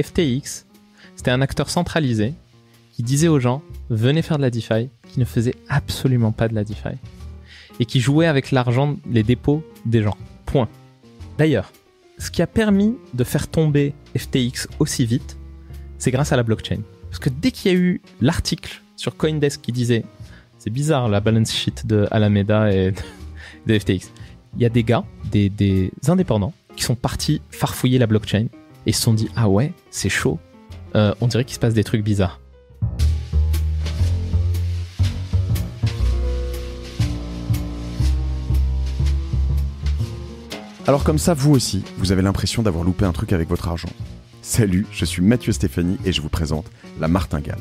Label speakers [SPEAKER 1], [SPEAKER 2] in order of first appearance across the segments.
[SPEAKER 1] FTX, c'était un acteur centralisé qui disait aux gens venez faire de la DeFi, qui ne faisait absolument pas de la DeFi et qui jouait avec l'argent, les dépôts des gens. Point. D'ailleurs, ce qui a permis de faire tomber FTX aussi vite, c'est grâce à la blockchain. Parce que dès qu'il y a eu l'article sur Coindesk qui disait c'est bizarre la balance sheet de Alameda et de FTX, il y a des gars, des, des indépendants qui sont partis farfouiller la blockchain et se sont dit ah ouais, c'est chaud. Euh, on dirait qu'il se passe des trucs bizarres.
[SPEAKER 2] Alors comme ça, vous aussi, vous avez l'impression d'avoir loupé un truc avec votre argent. Salut, je suis Mathieu Stéphanie et je vous présente La Martingale.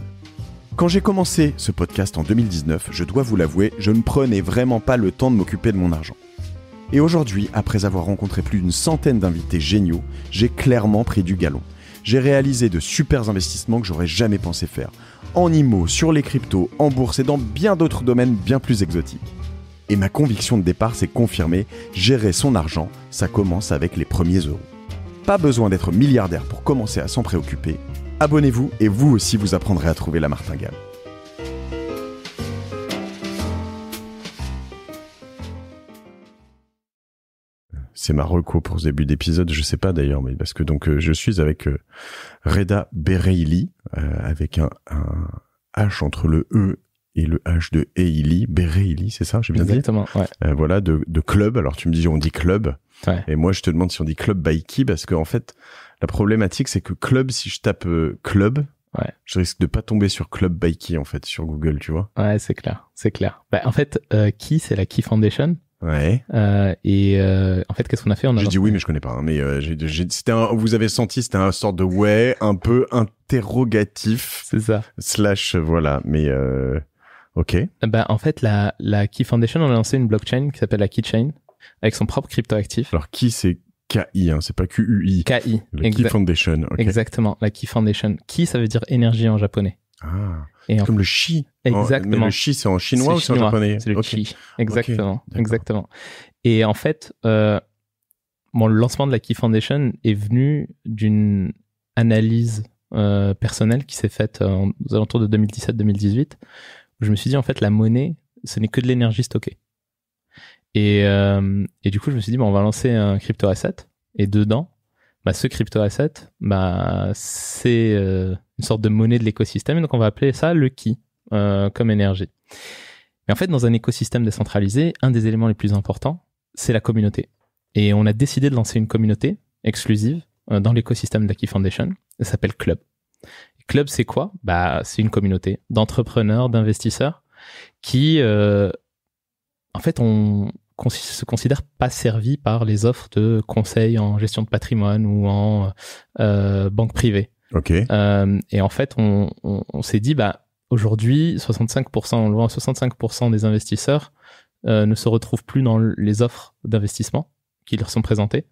[SPEAKER 2] Quand j'ai commencé ce podcast en 2019, je dois vous l'avouer, je ne prenais vraiment pas le temps de m'occuper de mon argent. Et aujourd'hui, après avoir rencontré plus d'une centaine d'invités géniaux, j'ai clairement pris du galon. J'ai réalisé de super investissements que j'aurais jamais pensé faire. En IMO, sur les cryptos, en bourse et dans bien d'autres domaines bien plus exotiques. Et ma conviction de départ s'est confirmée, gérer son argent, ça commence avec les premiers euros. Pas besoin d'être milliardaire pour commencer à s'en préoccuper. Abonnez-vous et vous aussi vous apprendrez à trouver la martingale. c'est ma reco pour ce début d'épisode. Je sais pas d'ailleurs, mais parce que donc euh, je suis avec euh, Reda Bereili euh, avec un, H entre le E et le H de Eili, Bereili, c'est ça, j'ai bien Exactement, ouais. voilà, de, club. Alors tu me dis, on dit club. Et moi, je te demande si on dit club by qui, parce que en fait, la problématique, c'est que club, si je tape club, je risque de pas tomber sur club by en fait, sur Google, tu vois.
[SPEAKER 1] Ouais, c'est clair,
[SPEAKER 2] c'est clair. Bah, en fait,
[SPEAKER 1] qui, c'est la Key
[SPEAKER 2] Foundation. Ouais. Euh, et euh, en fait, qu'est-ce qu'on a fait J'ai dit oui, mais je connais pas. Hein, mais euh, c'était vous avez senti, c'était un sorte de ouais, un peu interrogatif. C'est ça. Slash, euh, voilà. Mais ok.
[SPEAKER 1] Bah en fait, la la Key Foundation, on a lancé une blockchain qui s'appelle la Keychain
[SPEAKER 2] avec son propre cryptoactif. Alors qui c'est KI, hein, c'est pas QUI. KI. La Key Foundation.
[SPEAKER 1] Exactement, la Key Foundation. Key, ça veut dire énergie en japonais. Ah, et comme le chi. Exactement. le chi, c'est en chinois ou c'est en japonais C'est le chi. Exactement. Exactement. Et en fait, euh, le lancement de la Key Foundation est venu d'une analyse euh, personnelle qui s'est faite euh, aux alentours de 2017-2018, où je me suis dit, en fait, la monnaie, ce n'est que de l'énergie stockée. Et, euh, et, du coup, je me suis dit, bon, on va lancer un crypto asset. Et dedans, bah, ce crypto asset, bah, c'est sorte de monnaie de l'écosystème. Et donc, on va appeler ça le qui euh, comme énergie. Mais en fait, dans un écosystème décentralisé, un des éléments les plus importants, c'est la communauté. Et on a décidé de lancer une communauté exclusive euh, dans l'écosystème de Foundation. Elle s'appelle Club. Club, c'est quoi Bah, c'est une communauté d'entrepreneurs, d'investisseurs qui, euh, en fait, on se considère pas servis par les offres de conseils en gestion de patrimoine ou en banque privée. Ok. Euh, et en fait, on, on, s'est dit, bah, aujourd'hui, 65%, on 65% des investisseurs euh, ne se retrouvent plus dans les offres d'investissement qui leur sont présentées.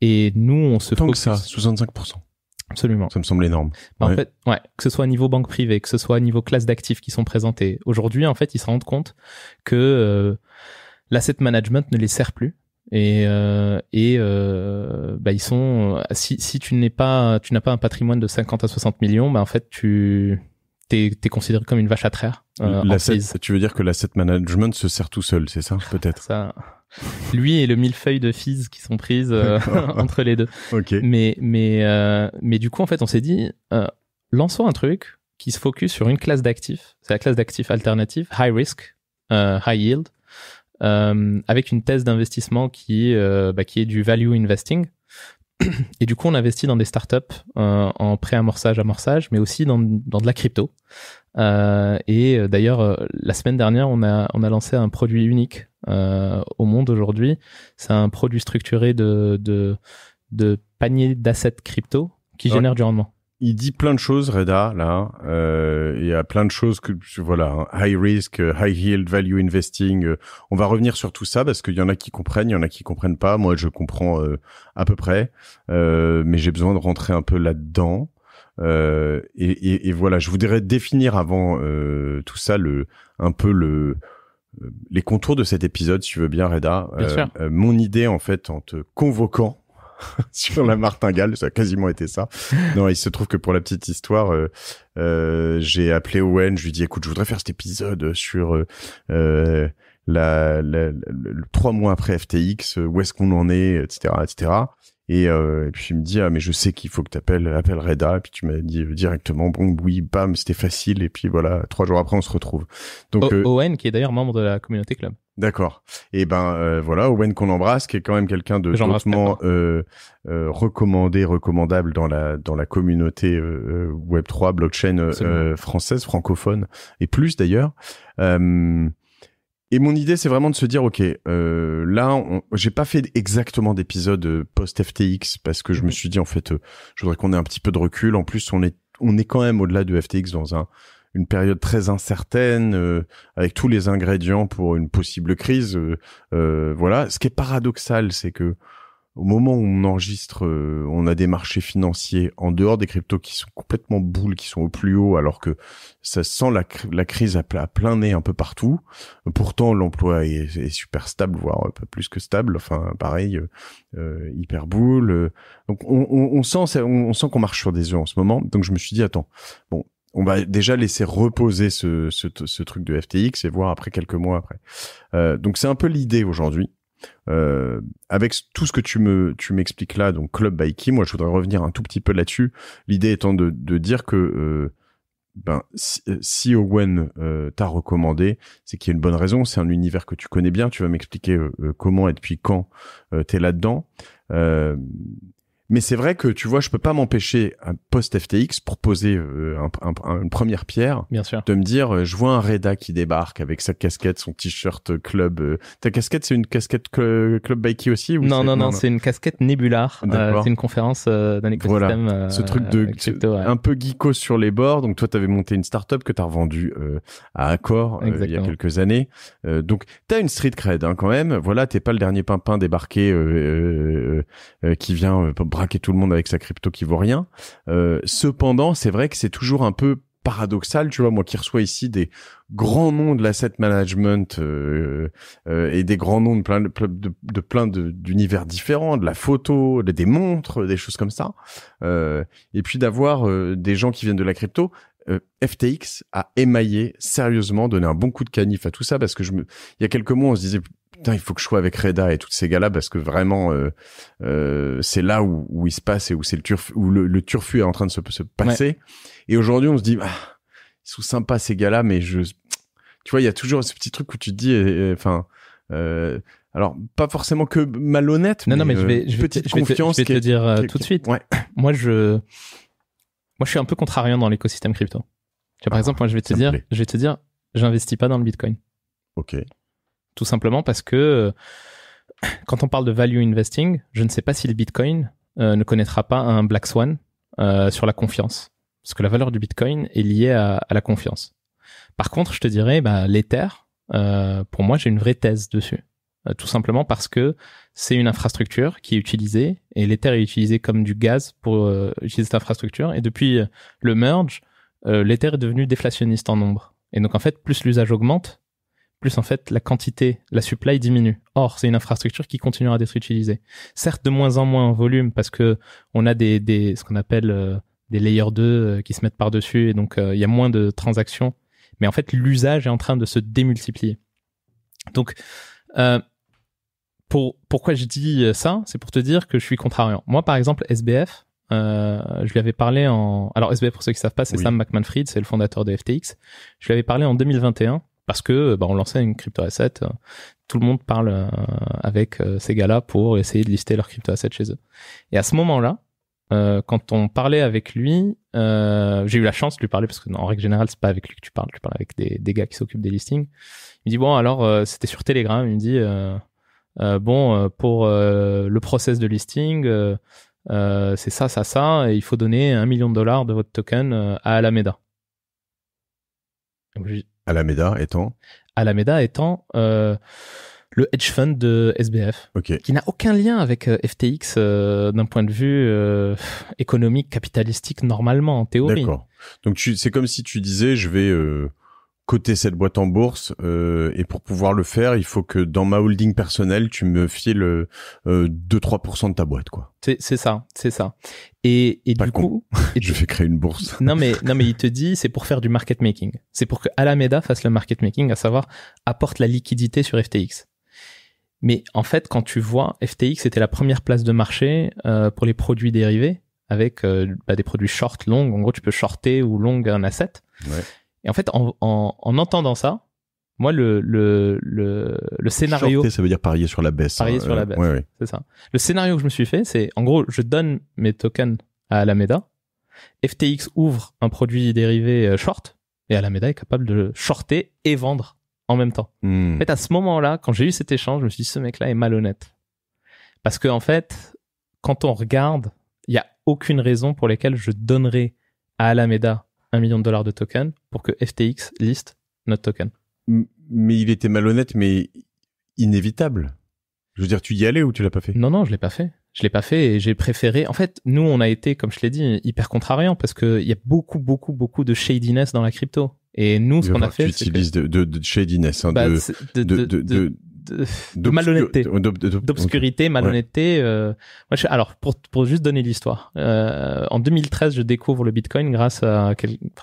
[SPEAKER 1] Et nous, on se Tant que ça, 65%.
[SPEAKER 2] Absolument. Ça me semble énorme. Bah, en fait,
[SPEAKER 1] ouais, que ce soit au niveau banque privée, que ce soit au niveau classe d'actifs qui sont présentés. Aujourd'hui, en fait, ils se rendent compte que euh, l'asset management ne les sert plus et euh, et euh, bah ils sont euh, si si tu n'es pas tu n'as pas un patrimoine de 50 à 60 millions bah en fait tu t'es es considéré comme une vache à traire euh, l'asset
[SPEAKER 2] tu veux dire que l'asset management se sert tout seul c'est ça peut-être ça
[SPEAKER 1] lui et le millefeuille de fees qui sont prises entre les deux mais mais mais du coup en fait on s'est dit lançons un truc qui se focus sur une classe d'actifs c'est la classe d'actifs alternative high risk high yield euh, avec une thèse d'investissement qui, euh, bah, qui est du value investing. Et du coup, on investit dans des startups euh, en pré-amorçage, amorçage, mais aussi dans, dans de la crypto. Euh, et euh, d'ailleurs, euh, la semaine dernière, on a, on a lancé un produit unique au monde aujourd'hui. C'est un produit structuré de, de, de panier d'assets crypto qui génère du rendement
[SPEAKER 2] il dit plein de choses, Reda, là. Euh, il y a plein de choses que, voilà, hein, high risk, euh, high yield, value investing. Euh, on va revenir sur tout ça parce qu'il y en a qui comprennent, il y en a qui comprennent pas. Moi, je comprends euh, à peu près, mais j'ai besoin de rentrer un peu là-dedans. Et, voilà, je voudrais définir avant tout ça le, un peu le, les contours de cet épisode, si tu veux bien, Reda. mon idée, en fait, en te convoquant sur la martingale. Ça a quasiment été ça. Non, il se trouve que pour la petite histoire, euh, euh j'ai appelé Owen. Je lui dis, écoute, je voudrais faire cet épisode sur euh, euh la, le, trois mois après FTX, où est-ce qu'on en est, etc., etc. Et, euh, et, puis il me dit ah mais je sais qu'il faut que t'appelles appelle Reda et puis tu m'as dit directement bon oui bam c'était facile et puis voilà trois jours après on se retrouve donc euh,
[SPEAKER 1] Owen qui est d'ailleurs membre de la communauté club
[SPEAKER 2] D'accord. Et eh ben euh, voilà, Owen qu'on embrasse, qui est quand même quelqu'un de hautement euh, euh, recommandé, recommandable dans la dans la communauté euh, Web 3 blockchain française, francophone et plus d'ailleurs. et mon idée, c'est vraiment de se dire, ok, là, j'ai pas fait exactement d'épisode post FTX parce que je me mhm. suis dit en fait, je voudrais qu'on ait un petit peu de recul. En plus, on est on est quand même au-delà de FTX dans un une période très incertaine, euh, avec tous les ingrédients pour une possible crise. Euh, euh, voilà. Ce qui est paradoxal, c'est que au moment où on enregistre, on a des marchés financiers en dehors des cryptos qui sont complètement boules, qui sont au plus haut, alors que ça sent la, crise à, plein nez un peu partout. Pourtant, l'emploi est, super stable, voire plus que stable. Enfin, pareil, hyper boule. Donc, on, sent, on sent qu'on marche sur des œufs en ce moment. Donc, je me suis dit, attends, bon, on va déjà laisser reposer ce, truc de FTX et voir après quelques mois après. Euh, donc c'est un peu l'idée aujourd'hui. Euh, avec tout ce que tu me tu m'expliques là, donc Club by Key, moi je voudrais revenir un tout petit peu là-dessus. L'idée étant de, dire que euh, ben, si, Owen t'a recommandé, c'est qu'il y a une bonne raison, c'est un univers que tu connais bien, tu vas m'expliquer comment et depuis quand tu es là-dedans. Mais c'est vrai que tu vois, je peux pas m'empêcher post FTX pour poser euh, une première pierre, Bien sûr. de me dire, euh, je vois un Reda qui débarque avec sa casquette, son t-shirt club. Euh, ta casquette, c'est une casquette club Bikey aussi ou non, non, non, c'est
[SPEAKER 1] une casquette Nebular.
[SPEAKER 2] c'est une conférence d'un écosystème. Voilà. Ce truc de un peu geeko sur les bords. Donc toi, tu avais monté une startup que tu as revendue à Accor il y a quelques années. donc tu as une street cred hein, quand même. Voilà, t'es pas le dernier pimpin débarqué qui vient braquer tout le monde avec sa crypto qui vaut rien. Euh, cependant, c'est vrai que c'est toujours un peu paradoxal, tu vois, moi qui reçois ici des grands noms de l'asset management euh, euh, et des grands noms de plein de, plein d'univers différents, de la photo, des, des montres, des choses comme ça. et puis d'avoir des gens qui viennent de la crypto, euh, FTX a émaillé sérieusement, donné un bon coup de canif à tout ça parce que je me, il y a quelques mois, on se disait putain, il faut que je sois avec Reda et toutes ces gars-là parce que vraiment, euh, euh, c'est là où, où, il se passe et où c'est le turf, où le, turfu est en train de se, se passer. Et aujourd'hui, on se dit, ah, ils sont sympas ces gars-là, mais je, tu vois, il y a toujours ce petit truc où tu te dis, enfin. Alors, pas forcément que malhonnête, mais, je vais, te, je vais, te, dire tout de suite. Moi, je,
[SPEAKER 1] moi, je suis un peu contrariant dans l'écosystème crypto. par ah, exemple, moi, je vais te dire, je vais te dire, j'investis pas dans le Bitcoin. Ok. Tout simplement parce que euh, quand on parle de value investing, je ne sais pas si le Bitcoin euh, ne connaîtra pas un black swan euh, sur la confiance, parce que la valeur du Bitcoin est liée à, la confiance. Par contre, je te dirais, bah, l'Ether, pour moi, j'ai une vraie thèse dessus. Euh, tout simplement parce que c'est une infrastructure qui est utilisée et l'éther est utilisé comme du gaz pour euh, utiliser cette infrastructure. Et depuis euh, le merge, l'Ether l'éther est devenu déflationniste en nombre. Et donc en fait, plus l'usage augmente, plus en fait la quantité, la supply diminue. Or, c'est une infrastructure qui continuera d'être utilisée. Certes, de moins en moins en volume parce que on a des, des ce qu'on appelle des layers 2 qui se mettent par-dessus et donc il y a moins de transactions. Mais en fait, l'usage est en train de se démultiplier. Donc, euh, pourquoi je dis euh, ça C'est pour te dire que je suis contrariant. Moi, par exemple, SBF, euh, je lui avais parlé en... Alors SBF, pour ceux qui savent pas, c'est Sam McManfred, c'est le fondateur de FTX. Je lui avais parlé en 2021 parce que euh, bah, on lançait une crypto asset. Tout le monde parle avec ces gars-là pour essayer de lister leur crypto asset chez eux. Et à ce moment-là, quand on parlait avec lui, j'ai eu la chance de lui parler parce que en règle générale, c'est pas avec lui que tu parles, tu parles avec des, des gars qui s'occupent des listings. Il me dit bon alors c'était sur Telegram, il me dit euh, bon, euh, pour euh, le process de listing, c'est ça, ça, ça, et il faut donner un million de dollars de votre token à Alameda.
[SPEAKER 2] Alameda étant
[SPEAKER 1] Alameda étant le hedge fund de SBF, qui n'a aucun lien avec FTX d'un point de vue économique, capitalistique, normalement, en théorie. D'accord.
[SPEAKER 2] Donc c'est comme si tu disais, je vais coter cette boîte en bourse euh, et pour pouvoir le faire, il faut que dans ma holding personnelle, tu me files euh, 2-3% de ta boîte quoi. C'est ça, c'est ça. Et, et du coup, et je vais créer une bourse.
[SPEAKER 1] non mais non mais il te dit c'est pour faire du market making. C'est pour que Alameda fasse le market making, à savoir apporte la liquidité sur FTX. Mais en fait, quand tu vois, FTX c'était la première place de marché euh, pour les produits dérivés avec euh, bah, des produits short, long. En gros, tu peux shorter ou long un asset. Ouais. Et en fait, en, entendant ça, moi, le, scénario. ça
[SPEAKER 2] veut dire parier sur la baisse. Hein. Parier sur la baisse.
[SPEAKER 1] C'est ça. Le scénario que je me suis fait, c'est en gros, je donne mes tokens à Alameda. FTX ouvre un produit dérivé euh, short et Alameda est capable de shorter et vendre en même temps. Hmm. En fait, à ce moment-là, quand j'ai eu cet échange, je me suis dit, ce mec-là est malhonnête. Parce que, en fait, quand on regarde, il n'y a aucune raison pour laquelle je donnerais à Alameda 1 million de dollars de token pour que FTX liste notre token.
[SPEAKER 2] Mais il était malhonnête, mais inévitable. Je veux
[SPEAKER 1] dire, tu y allais ou tu l'as pas fait Non, non, je l'ai pas fait. Je l'ai pas fait et j'ai préféré. En fait, nous, on a été, comme je l'ai dit, hyper contrariant parce qu'il y a beaucoup, beaucoup, beaucoup de shadiness dans la crypto. Et nous, ce qu'on a fait, c'est
[SPEAKER 2] utilises de, de, shadiness, hein, bah, de, de, malhonnêteté, d'obscurité,
[SPEAKER 1] malhonnêteté. Euh, moi, je, alors pour, pour juste donner l'histoire, euh, en 2013, je découvre le Bitcoin grâce à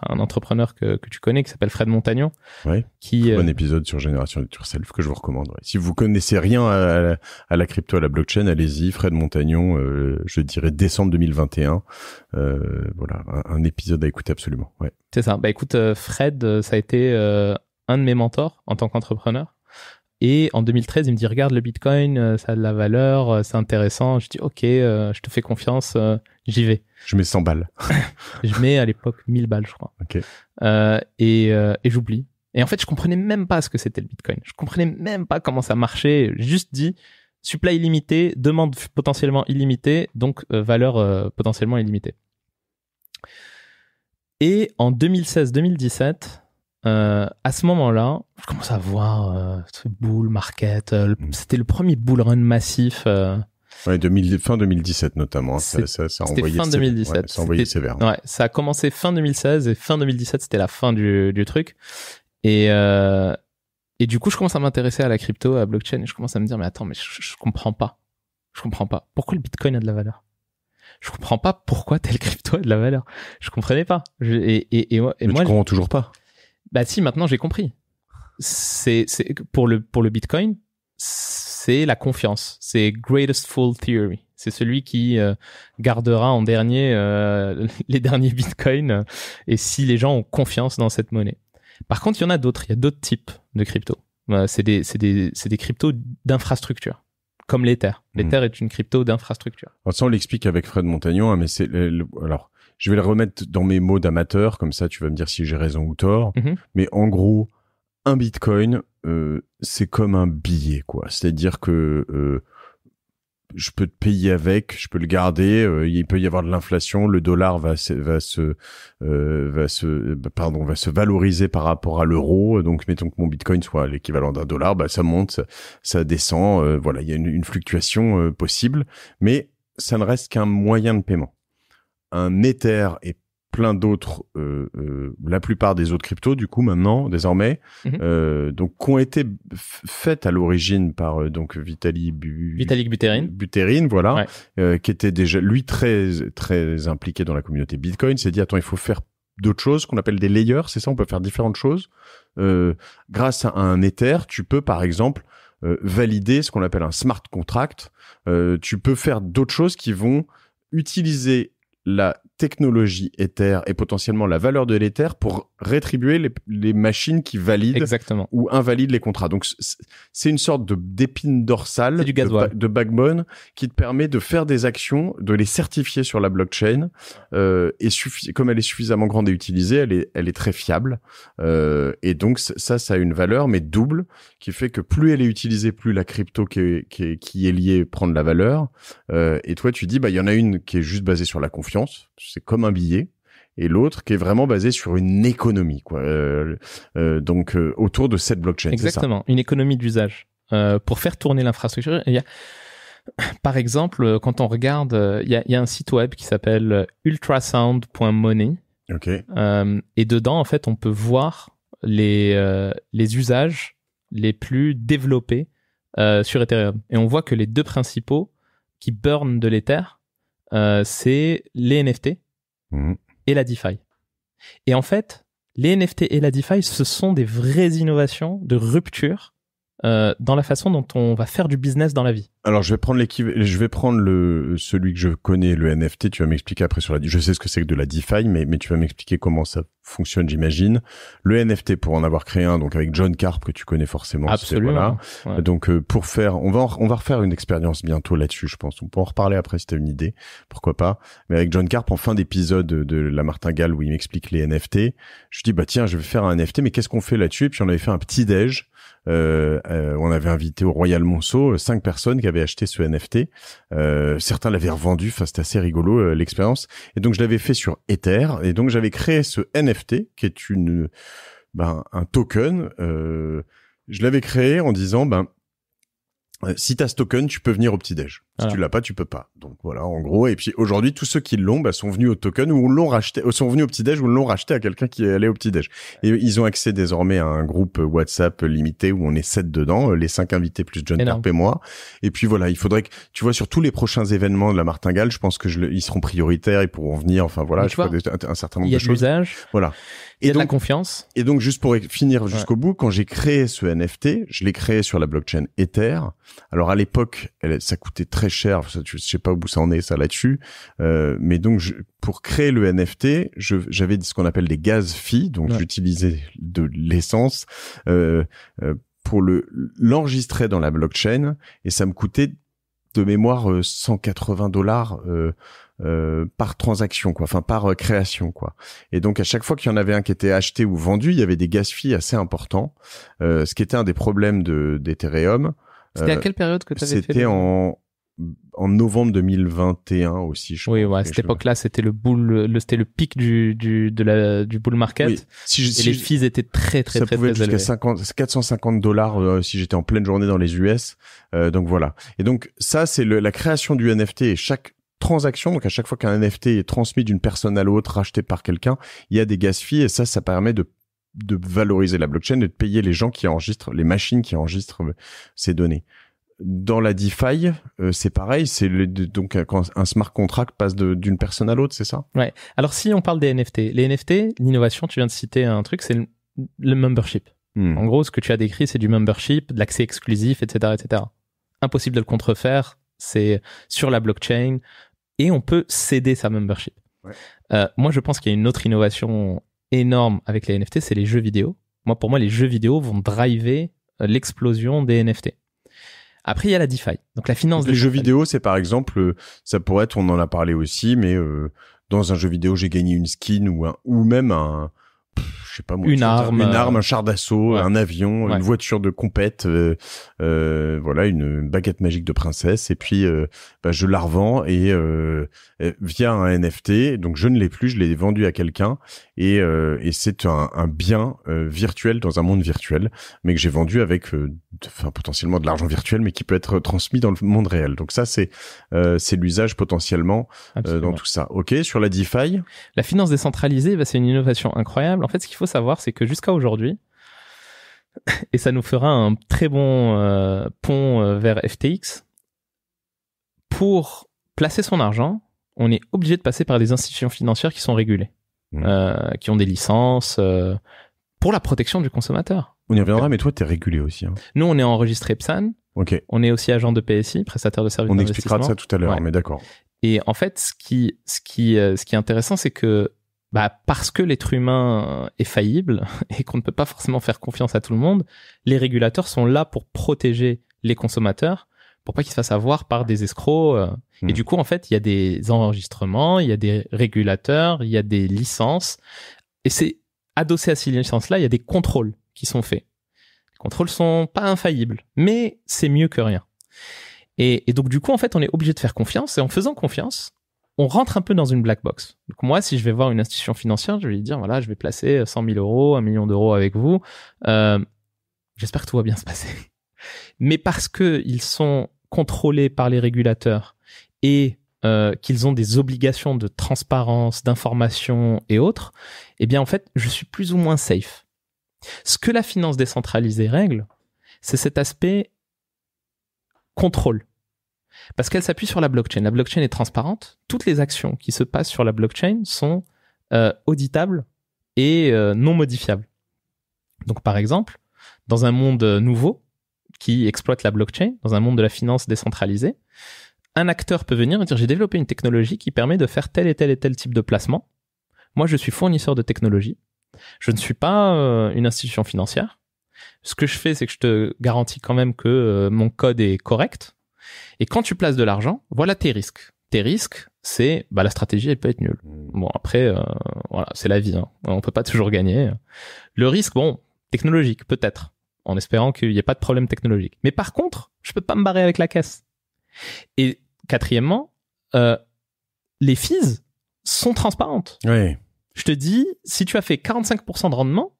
[SPEAKER 1] un entrepreneur que, que, tu connais qui s'appelle Fred Montagnon.
[SPEAKER 2] Ouais. Qui euh, bon épisode sur Génération de Self que je vous recommande. Si vous connaissez rien à, la, crypto, à la blockchain, allez-y. Fred Montagnon, je dirais décembre 2021. voilà, un, épisode à écouter absolument. Ouais.
[SPEAKER 1] C'est ça. Bah écoute, Fred, ça a été un de mes mentors en tant qu'entrepreneur. Et en 2013, il me dit regarde le Bitcoin, euh, ça a de la valeur, euh, c'est intéressant. Je dis ok, euh, je te fais confiance, j'y vais.
[SPEAKER 2] Je mets 100 balles.
[SPEAKER 1] je mets à l'époque 1000 balles, je crois. et, j'oublie. Et en fait, je comprenais même pas ce que c'était le Bitcoin. Je comprenais même pas comment ça marchait. Juste dit supply illimité, demande potentiellement illimitée, donc valeur potentiellement illimitée. Et en 2016-2017, euh, à ce moment-là, je commence à voir euh, ce bull market. Euh, mm. C'était le premier bull run
[SPEAKER 2] massif. Euh. Ouais, fin 2017 notamment. Hein, ça, ça, ça C'était fin 2017. Ouais, ça sévère.
[SPEAKER 1] Ouais, ça a commencé fin 2016 et fin 2017, c'était la fin du, du truc. Et, et du coup, je commence à m'intéresser à la crypto, à la blockchain, et je commence à me dire, mais attends, mais je, comprends pas. Je comprends pas. Pourquoi le bitcoin a de la valeur? je comprends pas pourquoi telle crypto a de la valeur. Je comprenais pas. et, et, et, moi, mais moi, tu comprends toujours pas. Bah si, maintenant j'ai compris. C'est pour le pour le Bitcoin, c'est la confiance. C'est greatest fool theory. C'est celui qui euh, gardera en dernier euh, les derniers bitcoins euh, et si les gens ont confiance dans cette monnaie. Par contre, il y en a d'autres. Il y a d'autres types de crypto c'est des, des, des cryptos d'infrastructure, comme l'Ether. Hmm. L'Ether est une crypto d'infrastructure.
[SPEAKER 2] Ça, on l'explique avec Fred Montagnon, hein, mais c'est. Alors, je vais le remettre dans mes mots d'amateur, comme ça tu vas me dire si j'ai raison ou tort. Mhm. Mais en gros, un bitcoin, euh, c'est comme un billet, quoi. C'est-à-dire que euh, je peux te payer avec, je peux le garder. Euh, il peut y avoir de l'inflation, le dollar va se, va se, se, bah, pardon, va se valoriser par rapport à l'euro. Donc, mettons que mon Bitcoin soit l'équivalent d'un dollar, bah ça monte, ça, descend. voilà, il y a une fluctuation possible, mais ça ne reste qu'un moyen de paiement un Ether et plein d'autres, euh, euh, la plupart des autres cryptos, du coup, maintenant, désormais, mhm. euh, donc, qui ont été faites à l'origine par donc Vitali Vitalik Buterin, voilà, qui était déjà lui très très impliqué dans la communauté Bitcoin. S'est dit attends, il faut faire d'autres choses qu'on appelle des layers, c'est ça, on peut faire différentes choses. grâce à un Ether, tu peux par exemple valider ce qu'on appelle un smart contract. tu peux faire d'autres choses qui vont utiliser la technologie éther et potentiellement la valeur de l'éther pour rétribuer les, les, machines qui valident Exactement. ou invalident les contrats. Donc c'est une sorte de d'épine dorsale du de, backbone qui te permet de faire des actions, de les certifier sur la blockchain. Euh, et comme elle est suffisamment grande et utilisée, elle est, elle est très fiable. Euh, et donc ça, ça a une valeur, mais double, qui fait que plus elle est utilisée, plus la crypto qui est, qui qui est liée prend de la valeur. Euh, et toi, tu dis, bah il y en a une qui est juste basée sur la confiance. C'est comme un billet et l'autre qui est vraiment basé sur une économie, quoi. Euh, euh, donc euh, autour de cette blockchain. Exactement,
[SPEAKER 1] ça une économie d'usage pour faire tourner l'infrastructure. Il y par exemple, quand on regarde, il y, a, un site web qui s'appelle ultrasound.money. Ok. et dedans, en fait, on peut voir les les usages les plus développés sur Ethereum. Et on voit que les deux principaux qui burnent de l'Ether, c'est les NFT. Mmh et la DeFi. Et en fait, les NFT et la DeFi, ce sont des vraies innovations de rupture euh, dans la façon dont on va faire du business dans la vie.
[SPEAKER 2] Alors je vais prendre je vais prendre le celui que je connais, le NFT. Tu vas m'expliquer après sur la. Je sais ce que c'est que de la DeFi, mais mais tu vas m'expliquer comment ça fonctionne, j'imagine. Le NFT pour en avoir créé un, donc avec John Carp que tu connais forcément. Absolument. Donc euh, pour faire, on va on va refaire une expérience bientôt là-dessus, je pense. On peut en reparler après si t'as une idée, pourquoi pas. Mais avec John Carp en fin d'épisode de la Martingale où il m'explique les NFT, je dis bah tiens, je vais faire un NFT, mais qu'est-ce qu'on fait là-dessus Et puis on avait fait un petit déj euh, euh, on avait invité au Royal Monceau euh, cinq personnes qui avaient acheté ce NFT. Euh, certains l'avaient revendu, enfin c'était assez rigolo l'expérience. Et donc je l'avais fait sur Ether, et donc j'avais créé ce NFT qui est une ben, un token. je l'avais créé en disant ben euh, si t'as ce token, tu peux venir au petit-déj. Si tu l'as pas, tu peux pas. Donc voilà, en gros. Et puis aujourd'hui, tous ceux qui l'ont bah, sont venus au token ou l'ont racheté, euh, sont venus au petit-déj ou l'ont racheté à quelqu'un qui allait au petit-déj. Et ils ont accès désormais à un groupe WhatsApp limité où on est sept dedans, les cinq invités plus John Darp et moi. Et puis voilà, il faudrait que, tu vois, sur tous les prochains événements de la Martingale, je pense que je, ils seront prioritaires, ils pourront venir. Enfin voilà, je vois, un certain nombre de choses. Voilà. Et donc, la confiance. Et donc, juste pour finir jusqu'au bout, quand j'ai créé ce NFT, je l'ai créé sur la blockchain Ether. Alors, à l'époque, ça coûtait très cher. Je sais pas où ça en est, ça là-dessus. Euh, mais donc, pour créer le NFT, j'avais ce qu'on appelle des gaz fees. Donc, j'utilisais de l'essence. Euh, euh, pour le l'enregistrer dans la blockchain et ça me coûtait de mémoire 180 euh, dollars euh, euh, par transaction, quoi, enfin par euh, création, quoi. Et donc à chaque fois qu'il y en avait un qui était acheté ou vendu, il y avait des fees assez importants, euh, ce qui était un des problèmes de d'Ethereum. C'était à quelle période que tu avais fait C'était en en novembre 2021 aussi. Je oui, ouais, à cette époque-là, c'était le boule,
[SPEAKER 1] le, c'était le pic du, du, de la, du bull market. Si je, et les fees étaient très, très, ça très, pouvait jusqu'à
[SPEAKER 2] 50, 450 dollars si j'étais en pleine journée dans les US. Euh, donc voilà. Et donc ça, c'est la création du NFT. Et chaque transaction. Donc à chaque fois qu'un NFT est transmis d'une personne à l'autre, racheté par quelqu'un, il y a des gas fees et ça, ça permet de de valoriser la blockchain et de payer les gens qui enregistrent, les machines qui enregistrent euh, ces données dans la DeFi, euh, c'est pareil, c'est donc euh, quand un smart contract passe d'une personne à l'autre, c'est ça
[SPEAKER 1] Ouais. Alors si on parle des NFT, les NFT, l'innovation, tu viens de citer un truc, c'est le, membership. Hmm. En gros, ce que tu as décrit, c'est du membership, de l'accès exclusif, etc., etc. Impossible de le contrefaire. C'est sur la blockchain et on peut céder sa membership. Euh, moi, je pense qu'il y a une autre innovation énorme avec les NFT, c'est les jeux vidéo. Moi, pour moi, les jeux vidéo vont driver euh, l'explosion des NFT. Après, il y a la DeFi, donc la finance. Les jeux
[SPEAKER 2] vidéo, c'est par exemple, euh, ça pourrait être, on en a parlé aussi, mais dans un jeu vidéo, j'ai gagné une skin ou, ou même un, pas une arme, une euh, arme, un char d'assaut, un avion, une voiture de compète, euh, euh, voilà, une baguette magique de princesse. Et puis, euh, bah, je la revends et via un NFT. Donc, je ne l'ai plus, je l'ai vendu à quelqu'un et, et c'est un, un, bien virtuel dans un monde virtuel, mais que j'ai vendu avec, enfin, potentiellement de l'argent virtuel, mais qui peut être transmis dans le monde réel. Donc ça, c'est c'est l'usage potentiellement dans tout ça. Ok, sur la DeFi.
[SPEAKER 1] La finance décentralisée, bah, c'est une innovation incroyable. En fait, ce qu'il faut savoir, c'est que jusqu'à aujourd'hui, et ça nous fera un très bon euh, pont euh, vers FTX, pour placer son argent, on est obligé de passer par des institutions financières qui sont régulées, mmh. euh, qui ont des licences pour la protection du consommateur.
[SPEAKER 2] On y reviendra, mais toi, tu es régulé aussi. Hein.
[SPEAKER 1] Nous, on est enregistré PSAN. Ok. On est aussi agent de PSI, prestataire de services On expliquera ça tout à l'heure, mais d'accord. Et en fait, ce qui, ce qui, ce qui est intéressant, c'est que bah, parce que l'être humain est faillible et qu'on ne peut pas forcément faire confiance à tout le monde, les régulateurs sont là pour protéger les consommateurs pour pas qu'ils se fassent avoir par des escrocs. Euh. Et hmm. du coup, en fait, il y a des enregistrements, il y a des régulateurs, il y a des licences. Et c'est adossé à ces licences-là, il y a des contrôles qui sont faits. Les contrôles sont pas infaillibles, mais c'est mieux que rien. et, donc, du coup, en fait, on est obligé de faire confiance. Et en faisant confiance, on rentre un peu dans une black box. moi, si je vais voir une institution financière, je vais lui dire, voilà, je vais placer 100 euh, 000 euros, 1 million d'euros avec vous. Euh, j'espère que tout va bien se passer. Mais parce qu'ils sont contrôlés par les régulateurs et euh, qu'ils ont des obligations de transparence, d'information et autres, eh bien en fait, je suis plus ou moins safe. Ce que la finance décentralisée règle, c'est cet aspect contrôle. Parce qu'elle s'appuie sur la blockchain. La blockchain est transparente. Toutes les actions qui se passent sur la blockchain sont euh, auditables et euh, non modifiables. Donc par exemple, dans un monde euh, nouveau qui exploite la blockchain, dans un monde de la finance décentralisée, un acteur peut venir et dire j'ai développé une technologie qui permet de faire tel et tel et tel type de placement. Moi, je suis fournisseur de technologie. Je ne suis pas une institution financière. Ce que je fais, c'est que je te garantis quand même que mon code est correct. Et quand tu places de l'argent, voilà tes risques. Tes risques, c'est bah, la stratégie, elle peut être nulle. Hmm. Bon, après, euh, voilà, c'est la vie. Hein. On peut pas toujours gagner. Le risque, bon, technologique, peut-être, en espérant qu'il n'y ait pas de problème technologique. Mais par contre, je peux pas me barrer avec la caisse. Et quatrièmement, euh, les fees sont transparentes. Je te dis, si tu as fait 45% de rendement,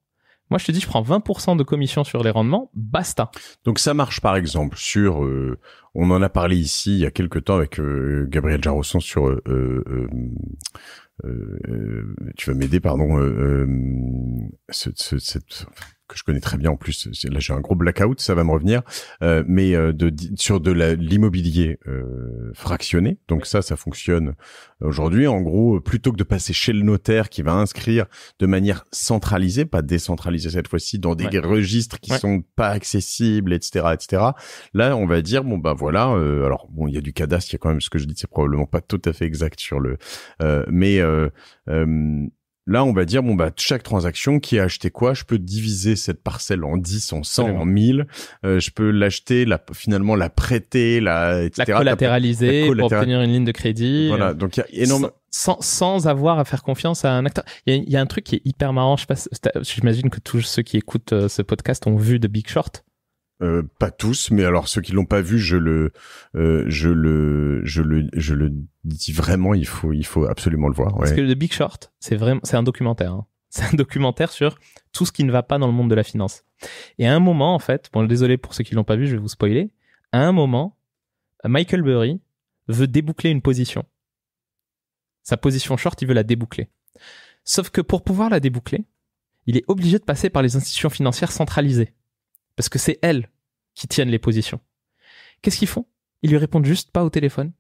[SPEAKER 1] moi, je te dis, je prends 20% de commission sur les rendements,
[SPEAKER 2] basta. Donc ça marche par exemple sur, euh, on en a parlé ici il y a quelques temps avec euh, Gabriel Jarosson sur, euh, tu vas m'aider, pardon, cette, que je connais très bien en plus. Là, j'ai un gros blackout, ça va me revenir. Euh, mais euh, de, sur de l'immobilier euh, fractionné, donc ça, ça fonctionne aujourd'hui. En gros, euh, plutôt que de passer chez le notaire qui va inscrire de manière centralisée, pas décentralisée cette fois-ci, dans des registres qui sont pas accessibles, etc., etc. Là, on va dire bon bah voilà. Euh, alors bon, il y a du cadastre, il y a quand même ce que je dis, c'est probablement pas tout à fait exact sur le, euh, mais Là, on va dire, bon, bah, chaque transaction qui a acheté quoi, je peux diviser cette parcelle en 10, en 100, en 1000. Euh, je peux l'acheter, la, finalement, la prêter, la, etc. La collatéraliser pour obtenir une ligne
[SPEAKER 1] de crédit. Euh, voilà. Donc, il y a énormément. Sans, avoir à faire confiance à un acteur. Il y, a, un truc qui est hyper marrant. Je passe. j'imagine que tous ceux qui écoutent euh, ce podcast ont vu The Big Short.
[SPEAKER 2] Euh, pas tous, mais alors ceux qui l'ont pas vu, je le, euh, je le, je le, je le dis vraiment, il faut, il faut absolument le voir. Ouais. Parce que
[SPEAKER 1] The Big Short, c'est vraiment, c'est un documentaire. Hein. C'est un documentaire sur tout ce qui ne va pas dans le monde de la finance. Et à un moment, en fait, bon, désolé pour ceux qui l'ont pas vu, je vais vous spoiler. À un moment, Michael Burry veut déboucler une position. Sa position short, il veut la déboucler. Sauf que pour pouvoir la déboucler, il est obligé de passer par les institutions financières centralisées parce que c'est elles qui tiennent les positions. Qu'est-ce qu'ils font Ils lui répondent juste pas au téléphone.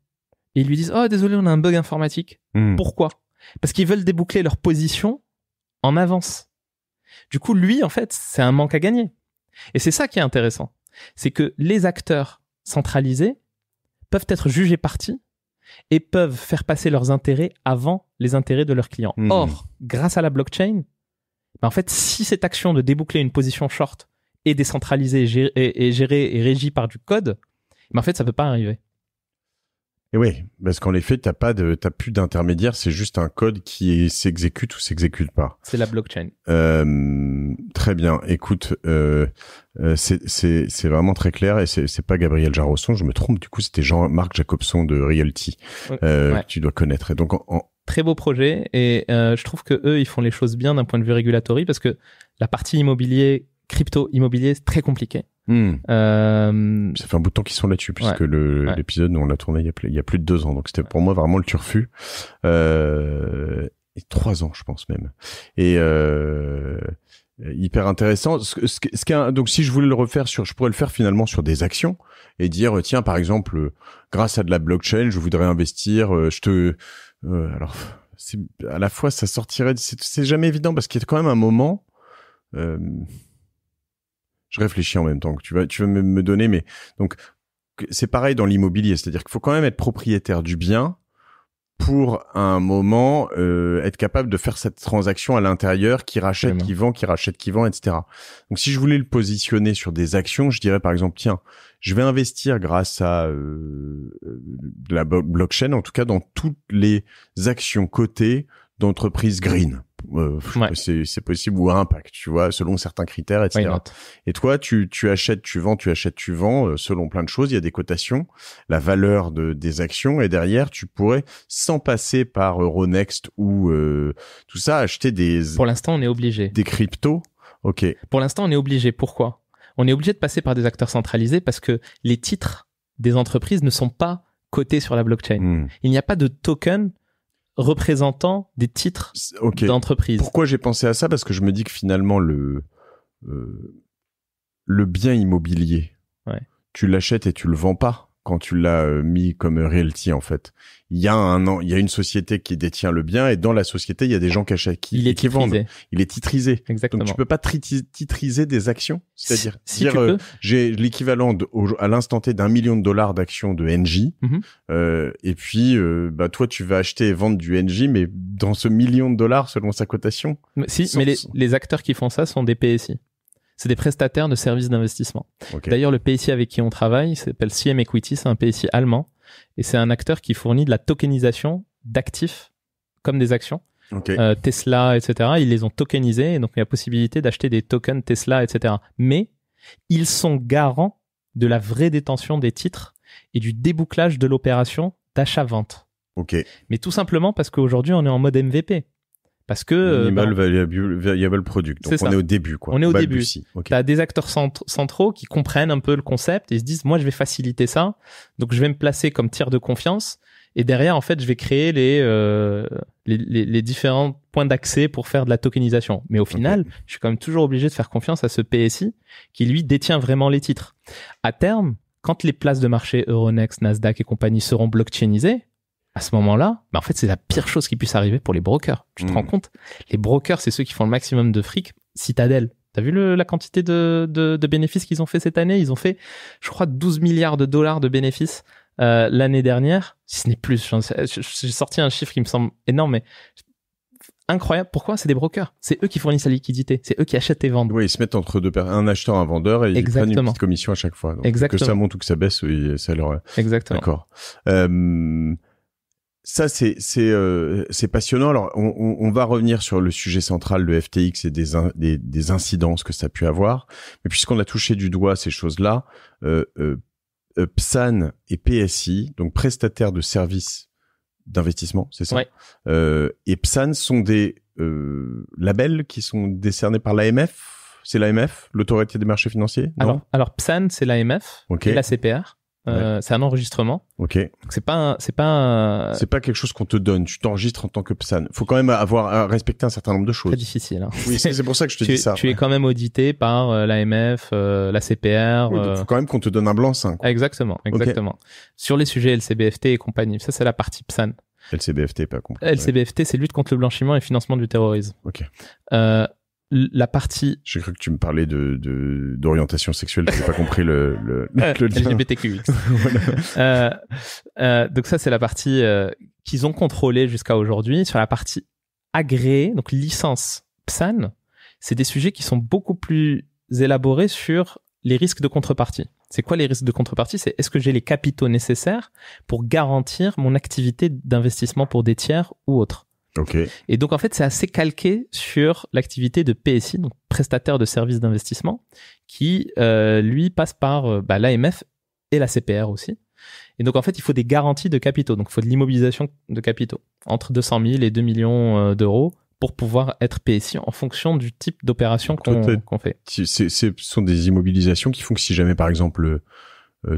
[SPEAKER 1] Et ils lui disent Oh, désolé, on a un bug informatique. Hmm. Pourquoi Parce qu'ils veulent déboucler leur position en avance. Du coup, lui, en fait, c'est un manque à gagner. Et c'est ça qui est intéressant. C'est que les acteurs centralisés peuvent être jugés partis et peuvent faire passer leurs intérêts avant les intérêts de leurs clients. Hmm. Or, grâce à la blockchain, ben, en fait, si cette action de déboucler une position short et décentralisé géré, et, géré et régi par du code, mais en fait, ça ne peut pas arriver.
[SPEAKER 2] Et oui, parce qu'en effet, tu pas plus d'intermédiaire, c'est juste un code qui s'exécute ou s'exécute pas. C'est la blockchain. Euh, très bien. Écoute, euh, euh, c'est vraiment très clair et c'est pas Gabriel Jarosson, je me trompe. Du coup, c'était Jean-Marc Jacobson de Realty que tu dois connaître. Et donc,
[SPEAKER 1] très beau projet et je trouve que eux, ils font les choses bien d'un point de vue régulatory parce que la partie immobilier crypto immobilier, c'est très compliqué.
[SPEAKER 2] Hmm. Euh, ça fait un bout de temps qu'ils sont là-dessus, puisque l'épisode, on l'a tourné il y, a, plus de deux ans. Donc, c'était pour moi vraiment le turfu. Euh, et trois ans, je pense même. Et euh, hyper intéressant. donc, si je voulais le refaire sur, je pourrais le faire finalement sur des actions et dire, tiens, par exemple, grâce à de la blockchain, je voudrais investir. Euh, je te, alors, c'est à la fois, ça sortirait. C'est, jamais évident parce qu'il y a quand même un moment. Euh, je réfléchis en même temps que tu vas, tu me donner, mais donc c'est pareil dans l'immobilier, c'est-à-dire qu'il faut quand même être propriétaire du bien pour un moment euh, être capable de faire cette transaction à l'intérieur qui rachète, qui vend, qui rachète, qui vend, etc. Donc si je voulais le positionner sur des actions, je dirais par exemple tiens, je vais investir grâce à euh, la blockchain, en tout cas dans toutes les actions cotées d'entreprises green. Euh, c'est possible ou impact, tu vois, selon certains critères, etc. et toi, tu, tu achètes, tu vends, tu achètes, tu vends, euh, selon plein de choses. Il y a des cotations, la valeur de, des actions, et derrière, tu pourrais, sans passer par Euronext ou euh, tout ça, acheter des. Pour l'instant, on est obligé. Des cryptos, ok. Pour l'instant, on est obligé.
[SPEAKER 1] Pourquoi On est obligé de passer par des acteurs centralisés parce que les titres des entreprises ne sont pas cotés sur la blockchain. Hmm. Il n'y a pas de token représentant des titres
[SPEAKER 2] d'entreprise. Pourquoi j'ai pensé à ça Parce que je me dis que finalement, le, euh, le bien immobilier, tu l'achètes et tu le vends pas quand tu l'as euh, mis comme realty en fait. Il y a un il y a une société qui détient le bien et dans la société, il y a des gens qui achètent qui, qui vendent. Il est titrisé. Exactement. Donc tu peux pas titriser des actions, c'est-à-dire si, dire, euh, j'ai l'équivalent à l'instant T d'un million de dollars d'actions de NJ mm-hmm. euh, et puis euh, bah toi tu vas acheter et vendre du NJ mais dans ce million de dollars selon sa cotation. si, mais
[SPEAKER 1] les acteurs qui font ça sont des PSI. C'est des prestataires de services d'investissement. D'ailleurs, le PSI avec qui on travaille s'appelle CM Equity, c'est un PSI allemand et c'est un acteur qui fournit de la tokenisation d'actifs comme des actions. Euh, Tesla, etc. Ils les ont tokenisés et donc il y a possibilité d'acheter des tokens Tesla, etc. Mais ils sont garants de la vraie détention des titres et du débouclage de l'opération d'achat-vente. Mais tout simplement parce qu'aujourd'hui, on est en mode MVP. Parce que.
[SPEAKER 2] y a le produit, Donc on est au début, quoi. On est au début. Okay. T'as des
[SPEAKER 1] acteurs centraux qui comprennent un peu le concept et se disent, moi, je vais faciliter ça. Donc je vais me placer comme tiers de confiance. Et derrière, en fait, je vais créer les, euh, les, les, différents points d'accès pour faire de la tokenisation. Mais au final, je suis quand même toujours obligé de faire confiance à ce PSI qui, lui, détient vraiment les titres. À terme, quand les places de marché Euronext, Nasdaq et compagnie seront blockchainisées, à ce moment-là, bah en fait, c'est la pire chose qui puisse arriver pour les brokers. Tu te mm. rends compte Les brokers, c'est ceux qui font le maximum de fric. Citadel, t'as vu le, la quantité de, de, de bénéfices qu'ils ont fait cette année Ils ont fait, je crois, 12 milliards de dollars de bénéfices euh, l'année dernière, si ce n'est plus. J'ai sorti un chiffre qui me semble énorme, mais incroyable. Pourquoi C'est des brokers. C'est eux qui fournissent la liquidité. C'est eux qui achètent et vendent. Oui, ils se mettent entre deux un acheteur,
[SPEAKER 2] un vendeur, et ils prennent une petite commission à chaque fois. Exactement. Que ça monte ou que ça baisse, oui, ça leur. Exactement. D'accord. Euh, ça, c'est c'est euh, passionnant. Alors, on, on, va revenir sur le sujet central de FTX et des, des, des, incidences que ça a pu avoir. Mais puisqu'on a touché du doigt ces choses-là, euh, euh, euh PSAN et PSI, donc prestataires de services d'investissement, c'est ça. Ouais. Euh, et PSAN sont des labels qui sont décernés par l'AMF. C'est l'AMF, l'autorité des marchés financiers. Ah non alors,
[SPEAKER 1] alors PSAN, c'est l'AMF et la CPR. Euh, c'est un enregistrement.
[SPEAKER 2] Ok. C'est pas c'est pas c'est pas quelque chose qu'on te donne. Tu t'enregistres en tant que psan. Faut quand même avoir euh, respecter un certain nombre de choses. Hein. C'est difficile. Oui, c'est pour ça que je te dis ça. Tu
[SPEAKER 1] es quand même audité par l'AMF, euh, la CPR. faut quand même qu'on te donne un blanc ça. Exactement, exactement. Sur les sujets LCBFT et compagnie, ça c'est la partie psan.
[SPEAKER 2] LCBFT, pas compris. LCBFT, c'est lutte contre le blanchiment et financement du terrorisme. Ok. Euh, la partie. J'ai cru que tu me parlais de d'orientation sexuelle, sexuelle. J'ai pas compris le le, le LGBTQX.
[SPEAKER 1] Euh, euh, donc ça c'est la partie euh, qu'ils ont contrôlée jusqu'à aujourd'hui. Sur la partie agréée, donc licence PSAN, c'est des sujets qui sont beaucoup plus élaborés sur les risques de contrepartie. C'est quoi les risques de contrepartie C'est est-ce que j'ai les capitaux nécessaires pour garantir mon activité d'investissement pour des tiers ou autres et donc en fait, c'est assez calqué sur l'activité de PSI, donc prestataire de services d'investissement, qui euh, lui passe par euh, bah, l'AMF et la CPR aussi. Et donc en fait, il faut des garanties de capitaux, donc il faut de l'immobilisation de capitaux entre 200 000 et 2 millions euh, d'euros pour pouvoir être PSI en fonction du type d'opération qu'on
[SPEAKER 2] fait. Ce sont des immobilisations qui font que si jamais par exemple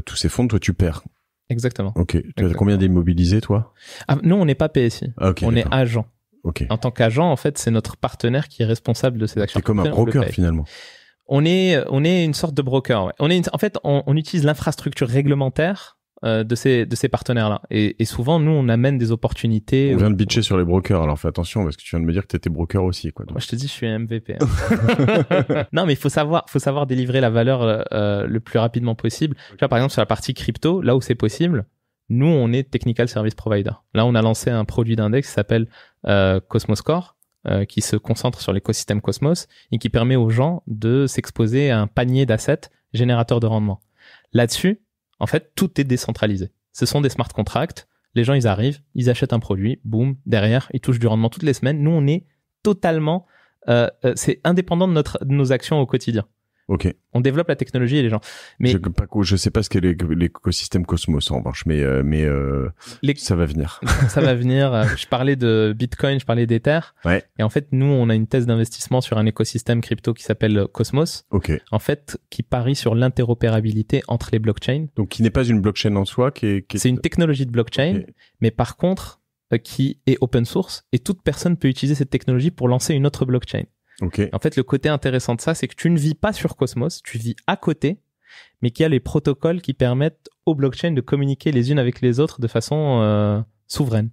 [SPEAKER 2] tous ces fonds, toi tu perds Exactement. Ok. Tu as combien d'immobilisés, toi
[SPEAKER 1] ah, Nous, on n'est pas PSI. on est agent. Ok. En tant qu'agent, en fait, c'est notre partenaire qui est responsable de ces actions. C'est comme un broker, finalement. On est, on est une sorte de broker. On est en fait, on, on utilise l'infrastructure réglementaire euh, de ces, de ces partenaires-là. Et, et, souvent, nous, on amène des opportunités. On vient de bitcher sur les brokers, alors fais attention, parce que tu viens de me dire
[SPEAKER 2] que tu étais broker aussi. Quoi, Moi, je te dis, je suis MVP.
[SPEAKER 1] Hein. non, mais il faut savoir, faut savoir délivrer la valeur euh, euh, le plus rapidement possible. Tu vois, par exemple, sur la partie crypto, là où c'est possible, nous, on est Technical Service Provider. Là, on a lancé un produit d'index qui s'appelle euh, Cosmos Core qui se concentre sur l'écosystème Cosmos et qui permet aux gens de s'exposer à un panier d'assets générateurs de rendement. Là-dessus, en fait, tout est décentralisé. Ce sont des smart contracts. Les gens, ils arrivent, ils achètent un produit, boum, derrière, ils touchent du rendement toutes les semaines. Nous, on est totalement, euh, euh, c'est indépendant de, notre, de nos actions au quotidien. Ok. On
[SPEAKER 2] développe la technologie et les gens. Mais je, pas, je sais pas ce qu'est l'écosystème Cosmos en revanche, mais euh, mais euh, ça va venir.
[SPEAKER 1] ça va venir. Euh, je parlais de Bitcoin, je parlais d'Ether. Ouais. Et en fait, nous, on a une thèse d'investissement sur un écosystème crypto qui s'appelle Cosmos. Ok. En fait, qui parie sur l'interopérabilité entre les blockchains. Donc, qui n'est pas une blockchain en soi, qui est. C'est une technologie de blockchain, mais par contre, qui est open source et toute personne peut utiliser cette technologie pour lancer une autre blockchain. En fait, le côté intéressant de ça, c'est que tu ne vis pas sur Cosmos, tu vis à côté, mais qu'il y a les protocoles qui permettent aux blockchains de communiquer les unes avec les autres de façon euh, souveraine.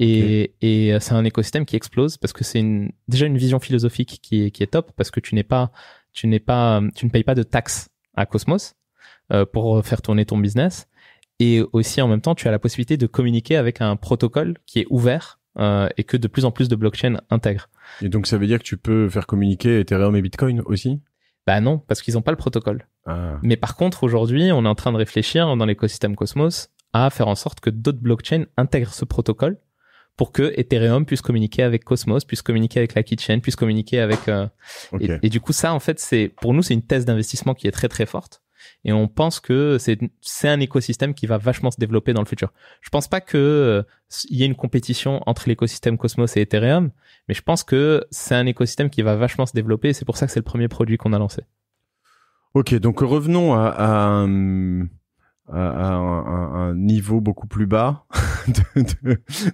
[SPEAKER 1] Et, euh, c'est un écosystème qui explose parce que c'est une, déjà une vision philosophique qui est, top parce que tu n'es pas, tu n'es pas, euh, tu ne payes pas de taxes à Cosmos pour faire tourner ton business. Et aussi en même temps, tu as la possibilité de communiquer avec un protocole qui est ouvert euh, et que de plus en plus de blockchains intègrent. Et donc ça veut dire que tu peux faire communiquer Ethereum et Bitcoin aussi Bah non, parce qu'ils n'ont pas le protocole. Ah. Mais par contre, aujourd'hui, on est en train de réfléchir dans l'écosystème Cosmos à faire en sorte que d'autres blockchains intègrent ce protocole pour que Ethereum puisse communiquer avec Cosmos, puisse communiquer avec la Keychain, puisse communiquer avec... Euh, et, du coup, ça, en fait, c'est pour nous, c'est une thèse d'investissement qui est très très forte et on pense que c'est un écosystème qui va vachement se développer dans le futur. Je pense pas que euh, y ait une compétition entre l'écosystème Cosmos et Ethereum, mais je pense que c'est un écosystème qui va vachement se développer et c'est pour ça que c'est le premier produit qu'on a lancé.
[SPEAKER 2] Ok, donc revenons à, hum, à un, niveau beaucoup plus bas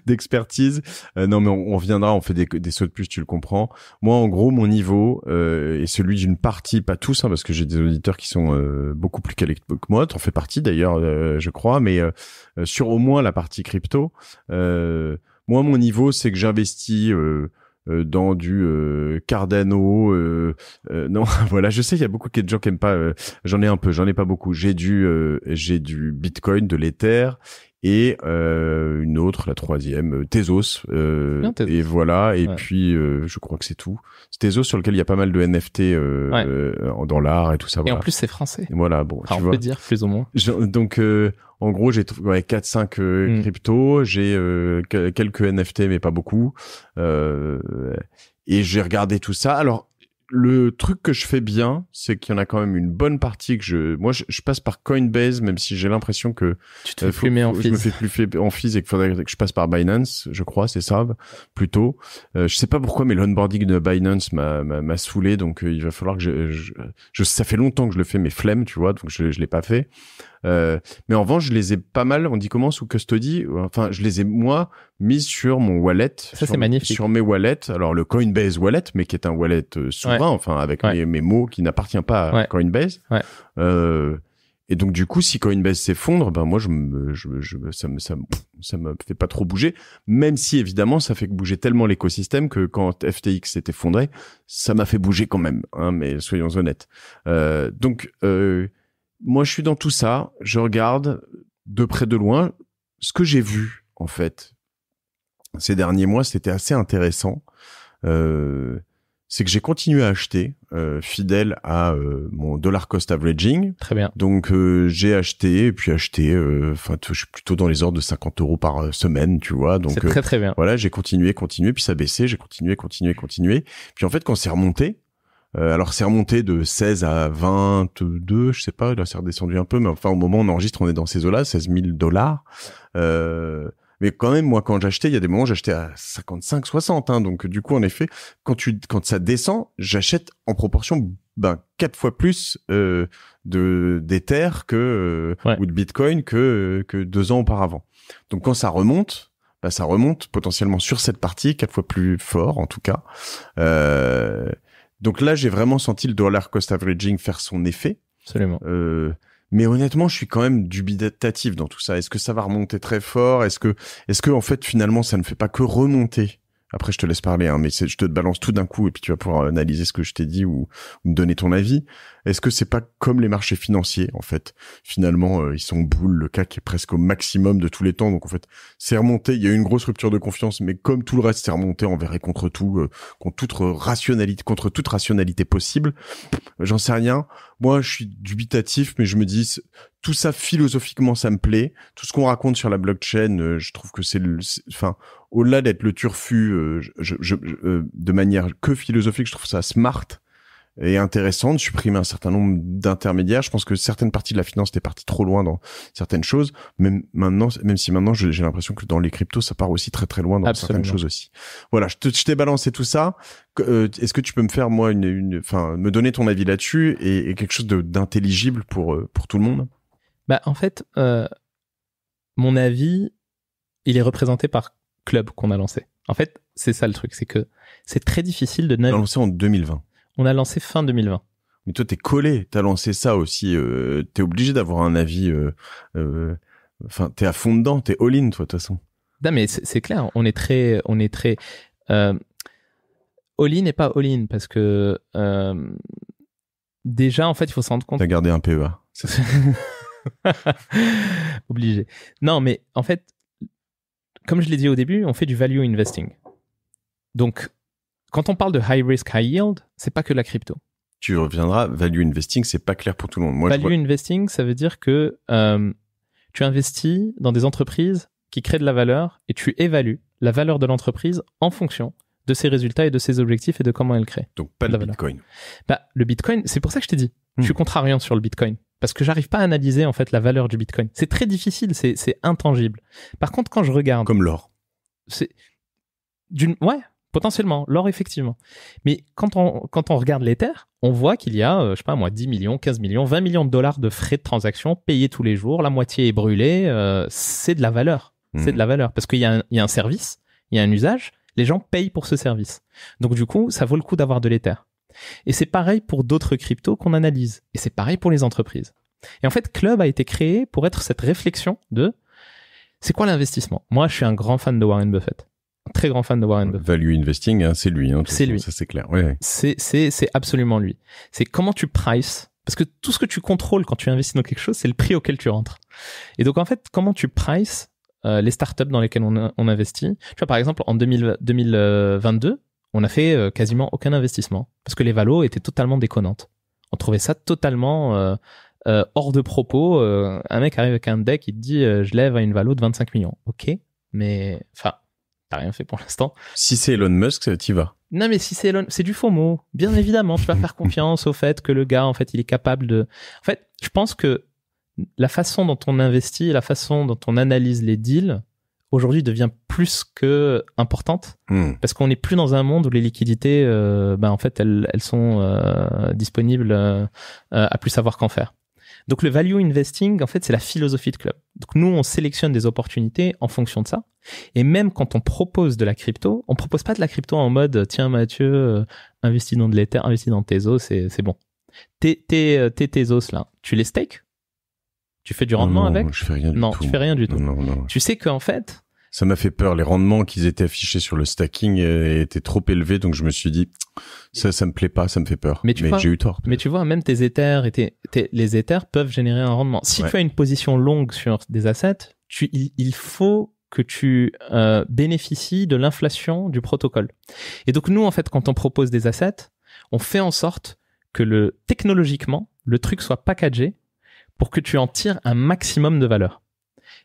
[SPEAKER 2] d'expertise. Euh, non, mais on, viendra reviendra, on fait des, sauts de plus, tu le comprends. Moi, en gros, mon niveau euh, est celui d'une partie, pas tous, hein, parce que j'ai des auditeurs qui sont euh, beaucoup plus calés que moi. T'en fais partie d'ailleurs, je crois, mais sur au moins la partie crypto. moi, mon niveau, c'est que j'investis. Euh, euh, dans du euh, Cardano. Euh, non, voilà, je sais, il y a beaucoup de gens qui aiment pas. j'en ai un peu, j'en ai pas beaucoup. J'ai du, j'ai du Bitcoin, de l'Ether et euh, une autre, la troisième, euh, Tezos. Euh, Et voilà, et puis euh, je crois que c'est tout. C'est Tezos sur lequel il y a pas mal de NFT euh, dans l'art et tout ça. Et en plus c'est français. Voilà, bon, tu on peut dire plus ou moins. donc en gros, j'ai ouais, 4 5 hmm. cryptos, j'ai quelques NFT mais pas beaucoup. et j'ai regardé tout ça. Alors le truc que je fais bien, c'est qu'il y en a quand même une bonne partie que je. Moi, je, passe par Coinbase, même si j'ai l'impression que. Tu te fais euh, Je me fais plus en fees et qu'il faudrait que je passe par Binance, je crois, c'est ça, plutôt. Euh, je sais pas pourquoi, mais l'onboarding de Binance m'a saoulé, donc euh, il va falloir que je, je, Ça fait longtemps que je le fais, mais flemme, tu vois, donc je, je l'ai pas fait. Euh, mais en revanche, je les ai pas mal, on dit comment, sous custody. Euh, enfin, je les ai, moi, mis sur mon wallet. Ça, c'est magnifique. Sur mes wallets. Alors, le Coinbase wallet, mais qui est un wallet euh, souverain, enfin, avec mes, mots qui n'appartient pas à Coinbase. et donc du coup, si Coinbase s'effondre, ben moi je me, ça me, me, fait pas trop bouger. Même si évidemment, ça fait bouger tellement l'écosystème que quand FTX s'est effondré, ça m'a fait bouger quand même. Hein, mais soyons honnêtes. donc euh, moi, je suis dans tout ça. Je regarde de près de loin ce que j'ai vu, en fait. Ces derniers mois, c'était assez intéressant. Euh, c'est que j'ai continué à acheter, euh, fidèle à euh, mon dollar cost averaging. Très bien. Donc j'ai acheté et puis acheté. Enfin, je suis plutôt dans les ordres de 50 euros par semaine, tu vois. Donc très très bien. Voilà, j'ai continué, continué, puis ça baissait. J'ai continué, continué, continué. Puis en fait, quand c'est remonté, euh, alors c'est remonté de 16 à 22, je sais pas, là c'est redescendu un peu, mais enfin au moment où on enregistre, on est dans ces eaux-là, 16 000 dollars. Euh, mais quand même, moi, quand j'achetais, il y a des moments, j'achetais à 55, 60. Hein. donc, du coup, en effet, quand tu, quand ça descend, j'achète en proportion, ben, quatre fois plus euh, de terres que euh, ou de Bitcoin que euh, que deux ans auparavant. Donc, quand ça remonte, ben, ça remonte potentiellement sur cette partie quatre fois plus fort, en tout cas. Euh, donc là, j'ai vraiment senti le dollar cost averaging faire son effet. Absolument. Euh, mais honnêtement, je suis quand même dubitatif dans tout ça. Est-ce que ça va remonter très fort Est-ce que, est-ce que en fait, finalement, ça ne fait pas que remonter après, je te laisse parler, hein, mais je te balance tout d'un coup et puis tu vas pouvoir analyser ce que je t'ai dit ou, ou, me donner ton avis. Est-ce que c'est pas comme les marchés financiers en fait Finalement, euh, ils sont boules. Le CAC est presque au maximum de tous les temps, donc en fait, c'est remonté. Il y a eu une grosse rupture de confiance, mais comme tout le reste, c'est remonté envers et contre tout, euh, contre toute rationalité, contre toute rationalité possible. J'en sais rien. Moi, je suis dubitatif, mais je me dis tout ça philosophiquement ça me plaît tout ce qu'on raconte sur la blockchain euh, je trouve que c'est enfin au-delà d'être le turfu euh, je, euh, de manière que philosophique, je trouve ça smart et intéressant de supprimer un certain nombre d'intermédiaires. Je pense que certaines parties de la finance étaient parties trop loin dans certaines choses. Même maintenant, même si maintenant j'ai l'impression que dans les cryptos, ça part aussi très très loin dans certaines choses aussi. Voilà, je t'ai balancé tout ça. Euh, est-ce que tu peux me faire moi une, enfin, me donner ton avis là-dessus et, quelque chose d'intelligible pour pour tout le monde
[SPEAKER 1] Bah en fait, mon avis, il est représenté par club qu'on a lancé. En fait, c'est ça le truc, c'est que
[SPEAKER 2] c'est très difficile de ne. On a lancé en 2020. On a lancé fin 2020. Mais toi, t'es collé, t'as lancé ça aussi, euh, t'es obligé d'avoir un avis, euh, euh, enfin, t'es à fond dedans, t'es all-in, toi, de toute façon. Non, mais c'est clair,
[SPEAKER 1] on est très, on est très, all-in et pas all-in, parce que, déjà, en fait, il faut se rendre
[SPEAKER 2] compte. T'as gardé un PEA.
[SPEAKER 1] Obligé. Non, mais en fait, comme je l'ai dit au début, on fait du value investing. Donc,
[SPEAKER 2] quand on parle de high risk, high yield, c'est pas que la crypto. Tu reviendras, value investing, c'est pas clair pour tout le monde. value
[SPEAKER 1] investing, ça veut dire que euh, tu investis dans des entreprises qui créent de la valeur et tu évalues la valeur de l'entreprise en fonction de ses résultats et de ses objectifs et de comment elle crée. Donc pas de, Bitcoin. Bah, le Bitcoin, c'est pour ça que je t'ai dit. Je hmm. suis contrariant sur le Bitcoin parce que j'arrive pas à analyser en fait la valeur du Bitcoin. C'est très difficile, c'est intangible. Par contre, quand je regarde, comme l'or, c'est d'une ouais potentiellement l'or effectivement. Mais quand on quand on regarde l'Ether, on voit qu'il y a euh, je sais pas moi 10 millions, 15 millions, 20 millions de dollars de frais de transaction payés tous les jours, la moitié est brûlée, euh, c'est de la valeur, c'est de hmm. la valeur parce qu'il y, a un, y a un service, il y a un usage, les gens payent pour ce service. Donc du coup, ça vaut le coup d'avoir de l'Ether. Et c'est pareil pour d'autres cryptos qu'on analyse. Et c'est pareil pour les entreprises. Et en fait, Club a été créé pour être cette réflexion de c'est quoi l'investissement Moi, je suis un grand fan de Warren Buffett. Un très grand fan de Warren Buffett.
[SPEAKER 2] Value investing, hein, c'est
[SPEAKER 1] lui. Hein, c'est lui. Ça, c'est clair. C'est absolument lui. C'est comment tu prices. Parce que tout ce que tu contrôles quand tu investis dans quelque chose, c'est le prix auquel tu rentres. Et donc, en fait, comment tu prices euh, les startups dans lesquelles on, investit. Tu vois, par exemple, en 2022, on n'a fait euh, quasiment aucun investissement parce que les valos étaient totalement déconnantes. On trouvait ça totalement euh, euh, hors de propos. un mec arrive avec un deck, il te dit je lève à une valo de 25 millions. Ok,
[SPEAKER 2] mais enfin, t'as rien fait pour l'instant. Si c'est Elon Musk, t'y vas.
[SPEAKER 1] Non, mais si c'est Elon, c'est du faux mot. Bien évidemment, tu vas faire confiance au fait que le gars, en fait, il est capable de. En fait, je pense que la façon dont on investit, la façon dont on analyse les deals, aujourd'hui devient plus que importante hmm. parce qu'on n'est plus dans un monde où les liquidités, ben en fait, elles, elles sont euh, disponibles euh, à plus savoir qu'en faire. Donc le value investing, en fait, c'est la philosophie de club. Donc nous, on sélectionne des opportunités en fonction de ça. Et même quand on propose de la crypto, on propose pas de la crypto en mode tiens Mathieu, investis dans de l'Ether, investis dans Tezos, c'est bon. Tes, tes, Tezos là, tu les stakes tu fais du rendement non, avec je fais rien du Non, tout. tu fais rien du tout. Tu sais qu'en fait,
[SPEAKER 2] ça m'a fait peur. Les rendements qu'ils étaient affichés sur le stacking euh, étaient trop élevés, donc je me suis dit ça, ça me plaît pas, ça me fait peur. Mais, tu j'ai eu tort.
[SPEAKER 1] Mais tu vois, même tes éthers, et les éthers peuvent générer un rendement. Si tu as une position longue sur des assets, tu, il, faut que tu euh, bénéficies de l'inflation du protocole. Et donc nous, en fait, quand on propose des assets, on fait en sorte que le technologiquement, le truc soit packagé pour que tu en tires un maximum de valeur.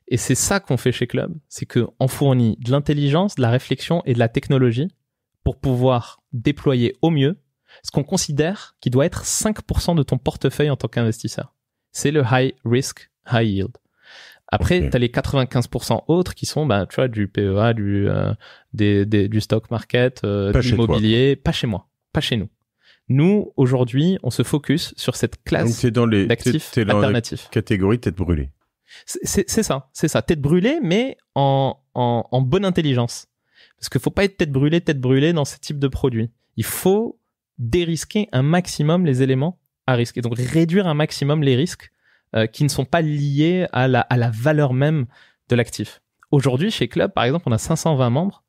[SPEAKER 1] Et c'est ça qu'on fait chez Club, c'est qu'on fournit de l'intelligence, de la réflexion et de la technologie pour pouvoir déployer au mieux ce qu'on considère qui doit être 5% de ton portefeuille en tant qu'investisseur. C'est le high risk, high yield. Après, tu as les 95% autres qui sont bah, tu vois, du PEA, du, euh, du stock market, euh, du mobilier. Pas chez moi, pas chez nous. Nous, aujourd'hui, on se focus sur cette classe
[SPEAKER 2] d'actifs alternatifs. Catégorie tête brûlée.
[SPEAKER 1] C'est ça, c'est ça. Tête brûlée, mais en, bonne intelligence. Parce qu'il faut pas être tête brûlée, tête brûlée dans ce type de produits. Il faut dérisquer un maximum les éléments à risque. Et donc réduire un maximum les risques euh, qui ne sont pas liés à la, valeur même de l'actif. Aujourd'hui, chez Club, par exemple, on a 520 membres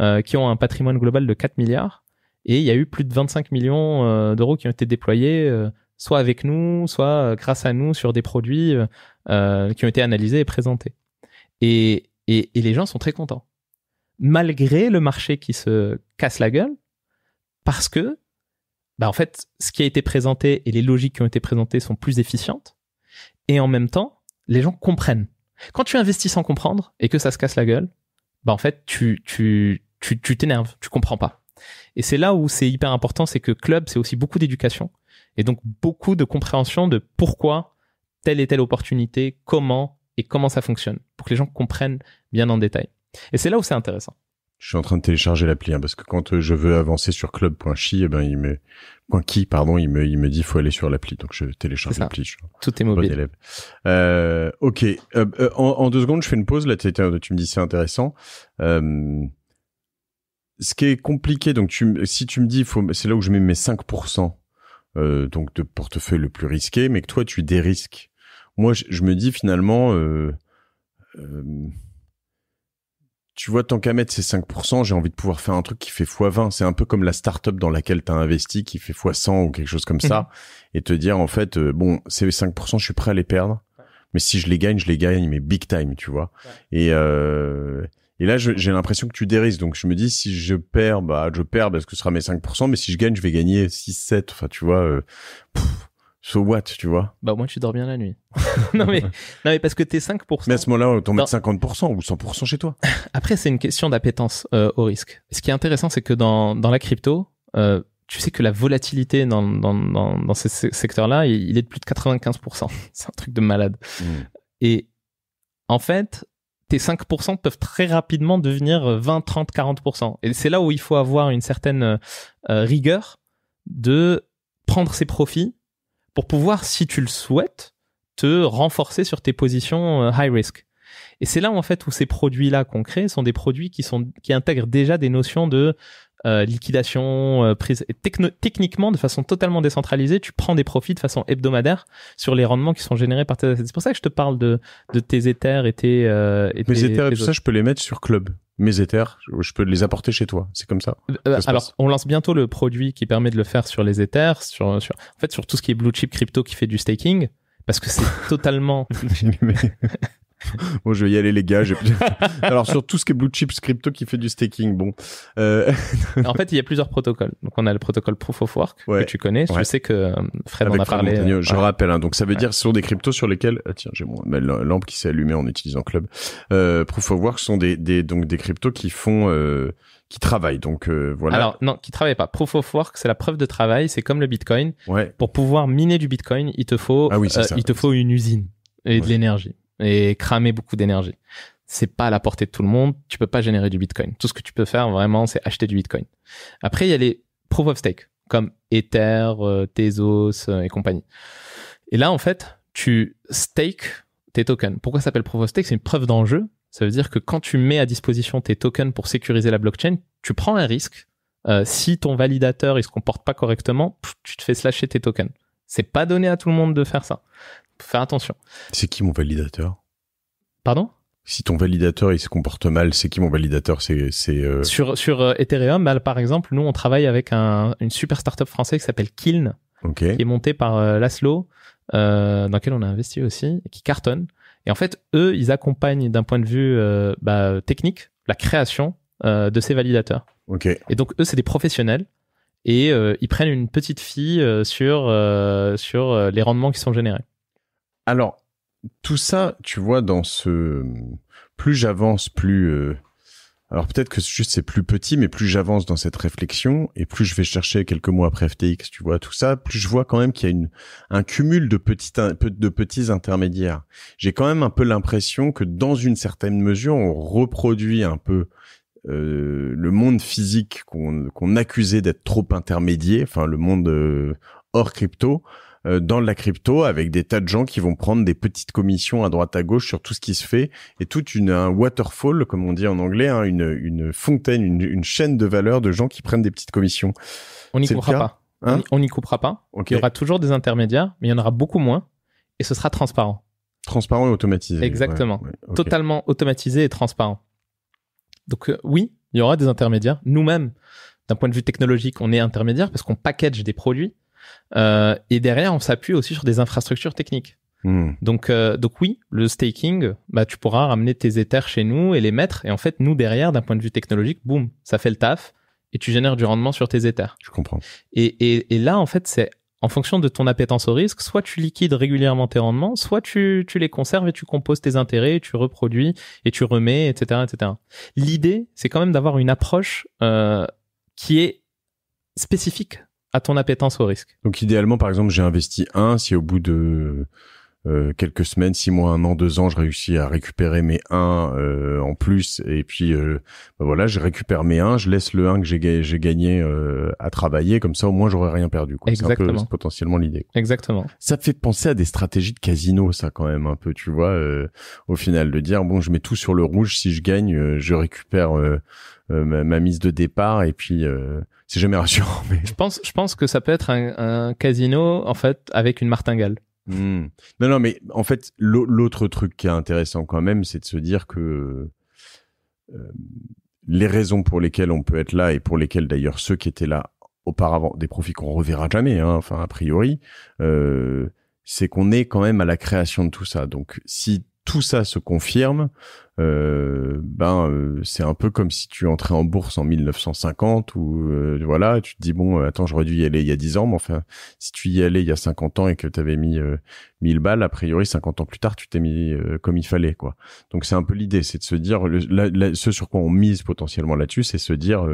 [SPEAKER 1] euh, qui ont un patrimoine global de 4 milliards. Et il y a eu plus de 25 millions euh, d'euros qui ont été déployés soit avec nous, soit grâce à nous sur des produits euh, qui ont été analysés et présentés. Et, les gens sont très contents. Malgré le marché qui se casse la gueule, parce que, bah en fait, ce qui a été présenté et les logiques qui ont été présentées sont plus efficientes. Et en même temps, les gens comprennent. Quand tu investis sans comprendre et que ça se casse la gueule, bah en fait, tu, tu, tu, tu t'énerves, tu comprends pas. Et c'est là où c'est hyper important, c'est que club, c'est aussi beaucoup d'éducation et donc beaucoup de compréhension de pourquoi telle et telle opportunité, comment et comment ça fonctionne, pour que les gens comprennent bien en détail. Et c'est là où c'est intéressant.
[SPEAKER 2] Je suis en train de télécharger l'appli hein, parce que quand euh, je veux avancer sur club.chi, eh ben il me .qui pardon, il me il me dit faut aller sur l'appli, donc je télécharge l'appli. Tout est mobile. Euh, ok, euh, euh, en, deux secondes, je fais une pause. Là, tu me dis c'est intéressant. Euh, ce qui est compliqué, donc tu, si tu me dis, faut c'est là où je mets mes 5% euh, donc de portefeuille le plus risqué, mais que toi tu dérisques moi, je, me dis finalement, euh, euh, tu vois, tant qu'à mettre ces 5%, j'ai envie de pouvoir faire un truc qui fait x20. C'est un peu comme la startup dans laquelle tu as investi qui fait x100 ou quelque chose comme ça. Mhm. Et te dire, en fait, euh, bon, ces 5%, je suis prêt à les perdre. Mais si je les gagne, je les gagne, mais big time, tu vois. Et, là, j'ai l'impression que tu dérises. Donc, je me dis, si je perds, bah, je perds parce que ce sera mes 5%. Mais si je gagne, je vais gagner 6, 7. Enfin, tu vois, So what, tu vois
[SPEAKER 1] Bah au moins tu dors bien la nuit. non
[SPEAKER 2] mais non mais parce que t'es 5%. Mais à ce moment-là, t'en mets 50%
[SPEAKER 1] ou 100% chez toi. Après, c'est une question d'appétence euh, au risque. Ce qui est intéressant, c'est que dans, dans la crypto, euh, tu sais que la volatilité dans, dans, dans, dans ces secteurs-là, il est de plus de 95%. c'est un truc de malade. Hmm. Et en fait, tes 5% peuvent très rapidement devenir 20, 30, 40%. Et c'est là où il faut avoir une certaine euh, rigueur de prendre ses profits pour pouvoir, si tu le souhaites, te renforcer sur tes positions euh, high risk. Et c'est là en fait où ces produits-là qu'on crée sont des produits qui sont qui intègrent déjà des notions de euh, liquidation, euh, prise techniquement de façon totalement décentralisée, tu prends des profits de façon hebdomadaire sur les rendements qui sont générés par tes assets. C'est pour ça que je te parle de, tes Ethers et tes. Mes Ethers, tout ça, je peux
[SPEAKER 2] les mettre sur Club mes éthers, je peux les apporter chez toi. C'est comme ça.
[SPEAKER 1] Euh, alors, on lance bientôt le produit qui permet de le faire sur les éthers, sur, sur, en fait, sur tout ce qui est blue chip crypto qui fait du
[SPEAKER 2] staking, parce que c'est totalement. bon, je vais y aller, les gars. Alors, sur tout ce qui est blue chips crypto qui fait du staking, bon. Euh, en fait,
[SPEAKER 1] il y a plusieurs protocoles. Donc, on a le protocole Proof of Work que tu connais. Je sais que euh, Fred en a parlé. Euh, je rappelle.
[SPEAKER 2] Hein. donc, ça veut dire sont des cryptos sur lesquels, ah, tiens, j'ai mon lampe qui s'est allumée en utilisant Club. Proof of Work sont des, donc des cryptos qui font qui travaillent. Donc voilà. Alors
[SPEAKER 1] non, qui travaillent pas. Proof of work, c'est la preuve de travail. C'est comme le Bitcoin.
[SPEAKER 2] Ouais. Pour pouvoir miner du Bitcoin, il te
[SPEAKER 1] faut, ah il te faut une usine et de l'énergie et cramer beaucoup d'énergie. C'est pas à la portée de tout le monde. Tu peux pas générer du Bitcoin. Tout ce que tu peux faire vraiment, c'est acheter du Bitcoin. Après, il y a les proof of stake comme Ether, euh, Tezos euh, et compagnie. Et là, en fait, tu stake tes tokens. Pourquoi ça s'appelle proof of stake C'est une preuve d'enjeu. Ça veut dire que quand tu mets à disposition tes tokens pour sécuriser la blockchain, tu prends un risque. Euh, si ton validateur il se comporte pas correctement, tu te fais slasher tes tokens. C'est pas donné à tout le monde de faire ça faire attention.
[SPEAKER 2] C'est qui mon validateur Pardon si ton validateur il se comporte mal, c'est qui mon validateur C'est euh,
[SPEAKER 1] sur euh, Ethereum, par exemple, nous on travaille avec une super startup française qui s'appelle Kiln, qui est montée par euh, Laszlo, dans lequel on a investi aussi, qui cartonne. Et en fait, eux, ils accompagnent d'un point de vue bah, technique la création de ces validateurs. Et donc eux, c'est des professionnels et ils prennent une petite fille sur sur les rendements qui sont générés.
[SPEAKER 2] Alors, tout ça, tu vois, dans ce... Plus j'avance, plus... Euh, alors peut-être que c'est juste c'est plus petit, mais plus j'avance dans cette réflexion et plus je vais chercher quelques mois après FTX, tu vois tout ça, plus je vois quand même qu'il y a une un cumul de petits de petits intermédiaires. J'ai quand même un peu l'impression que dans une certaine mesure, on reproduit un peu euh, le monde physique qu'on accusait d'être trop intermédié, enfin le monde euh, hors crypto euh, dans la crypto avec des tas de gens qui vont prendre des petites commissions à droite à gauche sur tout ce qui se fait et toute une un waterfall comme on dit en anglais, hein, une, une fontaine, une, chaîne de valeur de gens qui prennent des petites commissions.
[SPEAKER 1] On n'y hein coupera pas. on n'y coupera pas. Il y aura toujours des intermédiaires, mais il y en aura beaucoup moins et ce sera transparent. Transparent et automatisé. Exactement. Totalement automatisé et transparent. Donc euh, oui, il y aura des intermédiaires. Nous-mêmes, d'un point de vue technologique, on est intermédiaire parce qu'on package des produits euh, et derrière, on s'appuie aussi sur des infrastructures techniques. Hmm. Donc, euh, donc oui, le staking, bah, tu pourras ramener tes Ethers chez nous et les mettre. Et en fait, nous, derrière, d'un point de vue technologique, boum, ça fait le taf et tu génères du rendement sur tes Ethers. Je comprends. Et, et, et là, en fait, c'est en fonction de ton appétence au risque, soit tu liquides régulièrement tes rendements, soit tu, tu les conserves et tu composes tes intérêts, et tu reproduis et tu remets, etc. etc. L'idée, c'est quand même d'avoir une approche euh, qui est spécifique
[SPEAKER 2] à ton appétence au risque. Donc idéalement, par exemple, j'ai investi un, si au bout de euh, quelques semaines, six mois, un an, deux ans, je réussis à récupérer mes 1 euh, en plus. Et puis euh, bah voilà, je récupère mes 1, je laisse le 1 que j'ai gagné à travailler. Comme ça, au moins, j'aurais rien perdu. C'est potentiellement l'idée. Exactement. Ça fait penser à des stratégies de casino, ça quand même un peu, tu vois. au final, de dire bon, je mets tout sur le rouge. Si je gagne, je récupère. Ma, mise de départ et puis c'est jamais rassurant.
[SPEAKER 1] Je pense, je pense que ça peut être un, un casino en fait avec une martingale.
[SPEAKER 2] Hmm. Non, non, mais en fait, l'autre truc qui est intéressant quand même, c'est de se dire que euh, les raisons pour lesquelles on peut être là et pour lesquelles d'ailleurs ceux qui étaient là auparavant, des profits qu'on reverra jamais, hein, enfin a priori, euh, c'est qu'on est quand même à la création de tout ça. Donc si tout ça se confirme, euh, ben euh, c'est un peu comme si tu entrais en bourse en 1950 ou euh, voilà tu te dis bon attends j'aurais dû y aller il y a 10 ans mais enfin si tu y allais il y a 50 ans et que tu avais mis 1000 balles a priori 50 ans plus tard tu t'es mis comme il fallait quoi donc c'est un peu l'idée c'est de se dire ce sur quoi on mise potentiellement là-dessus c'est se dire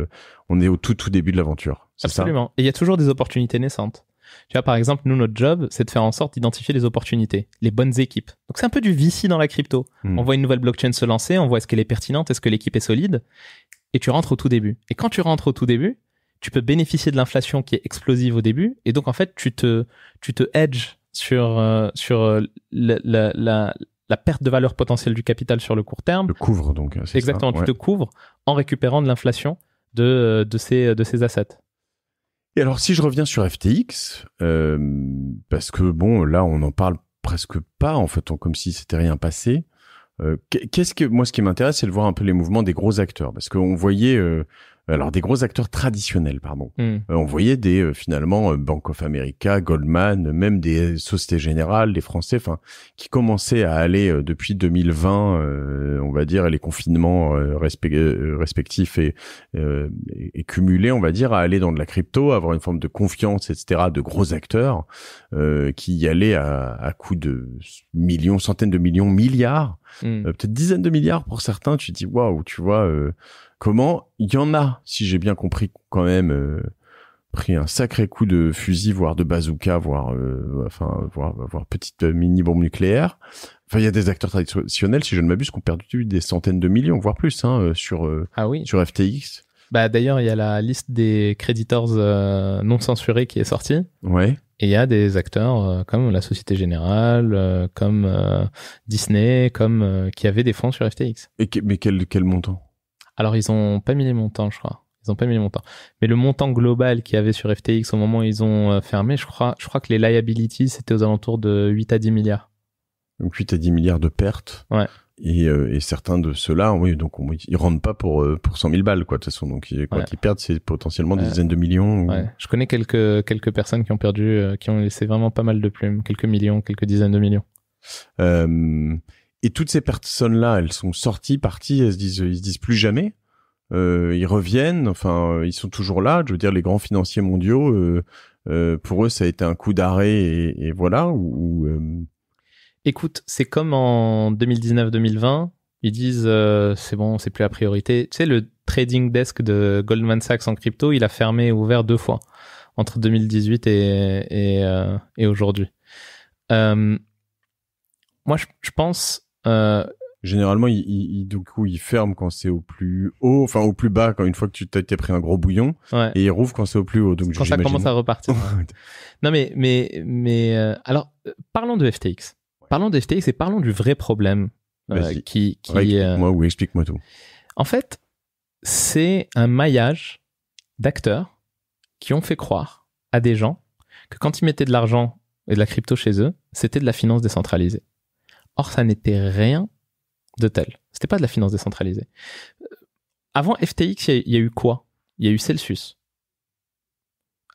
[SPEAKER 2] on est au tout tout début de l'aventure
[SPEAKER 1] absolument et il y a toujours des opportunités naissantes tu vois, par exemple, nous, notre job, c'est de faire en sorte d'identifier les opportunités, les bonnes équipes. Donc, c'est un peu du VC dans la crypto. Hmm. On voit une nouvelle blockchain se lancer, on voit est-ce qu'elle est pertinente, est-ce que l'équipe est solide, et tu rentres au tout début. Et quand tu rentres au tout début, tu peux bénéficier de l'inflation qui est explosive au début, et donc, en fait, tu te, tu te hedge sur, euh, sur euh, la, perte de valeur potentielle du capital sur le court terme. Tu couvres
[SPEAKER 2] donc. Exactement, tu te
[SPEAKER 1] couvres en récupérant de l'inflation de, euh, de, ces, de ces assets.
[SPEAKER 2] Et alors, si je reviens sur FTX, euh, parce que bon, là, on n'en parle presque pas, en fait, comme si c'était rien passé. Euh, qu'est-ce que moi, ce qui m'intéresse, c'est de voir un peu les mouvements des gros acteurs, parce qu'on voyait euh, euh, alors des gros acteurs traditionnels, pardon. Hmm. Euh, on voyait des euh, finalement Bank of America, Goldman, même des sociétés générales, des Français, enfin, qui commençaient à aller depuis 2020, on va dire, les confinements respectifs et, et, cumulés, on va dire, à aller dans de la crypto, avoir une forme de confiance, etc. De gros acteurs qui y allaient à, à coups de millions, centaines de millions, milliards, hmm. peut-être dizaines de milliards pour certains. Tu dis waouh, tu vois comment il y en a, si j'ai bien compris, quand même euh, pris un sacré coup de fusil, voire de bazooka, voire euh, enfin voire, petite euh, mini bombe nucléaire. Enfin, il y a des acteurs traditionnels, si je ne m'abuse, qui ont perdu des centaines de millions, voire plus, hein, sur ah sur FTX. Bah d'ailleurs, il y a la liste des creditors
[SPEAKER 1] non censurés qui est sortie. Ouais. Et il y a des acteurs comme la Société Générale, comme Disney, comme qui avaient des fonds sur FTX. mais
[SPEAKER 2] quel montant
[SPEAKER 1] alors, ils ont pas mis les montants, je crois. Ils ont pas mis les montants. Mais le montant global qu'il y avait sur FTX au moment où ils ont euh, fermé, je crois, je crois que les liabilities, c'était aux alentours de 8
[SPEAKER 2] à 10 milliards. Donc 8 à 10 milliards de pertes. Ouais. Euh, et, certains de ceux-là, oui, donc ils rentrent pas pour euh, pour 100 000 balles, quoi. De toute façon, donc quoi perdent, c'est potentiellement des dizaines de millions.
[SPEAKER 1] Je connais quelques quelques personnes qui ont perdu, qui ont laissé vraiment pas mal de plumes, quelques millions, quelques
[SPEAKER 2] dizaines de millions. Et toutes ces personnes-là, elles sont sorties, parties, elles se disent, ils se disent plus jamais. Euh, ils reviennent, enfin, ils sont toujours là. Je veux dire, les grands financiers mondiaux, euh, euh, pour eux, ça a été un coup d'arrêt et, voilà. Écoute, c'est comme en
[SPEAKER 1] 2019-2020, ils disent c'est bon, c'est plus la priorité. Tu sais, le trading desk de Goldman Sachs en crypto, il a fermé et ouvert deux fois entre 2018 et, aujourd'hui.
[SPEAKER 2] moi, je pense euh, Généralement, il, du coup, ils ferment quand c'est au plus haut, enfin au plus bas, quand une fois que tu t'es pris un gros bouillon, et ils rouvre quand c'est au plus haut. Donc quand ça commence à repartir.
[SPEAKER 1] non mais mais mais euh, alors euh, parlons de FTX. Parlons de FTX et parlons du vrai problème qui qui.
[SPEAKER 2] moi ou explique-moi
[SPEAKER 1] tout. En fait, c'est un maillage d'acteurs qui ont fait croire à des gens que quand ils mettaient de l'argent et de la crypto chez eux, c'était de la finance décentralisée. Or, ça n'était rien de tel. C'était pas de la finance décentralisée. Euh, avant FTX, il y, a eu quoi Il y a eu Celsius.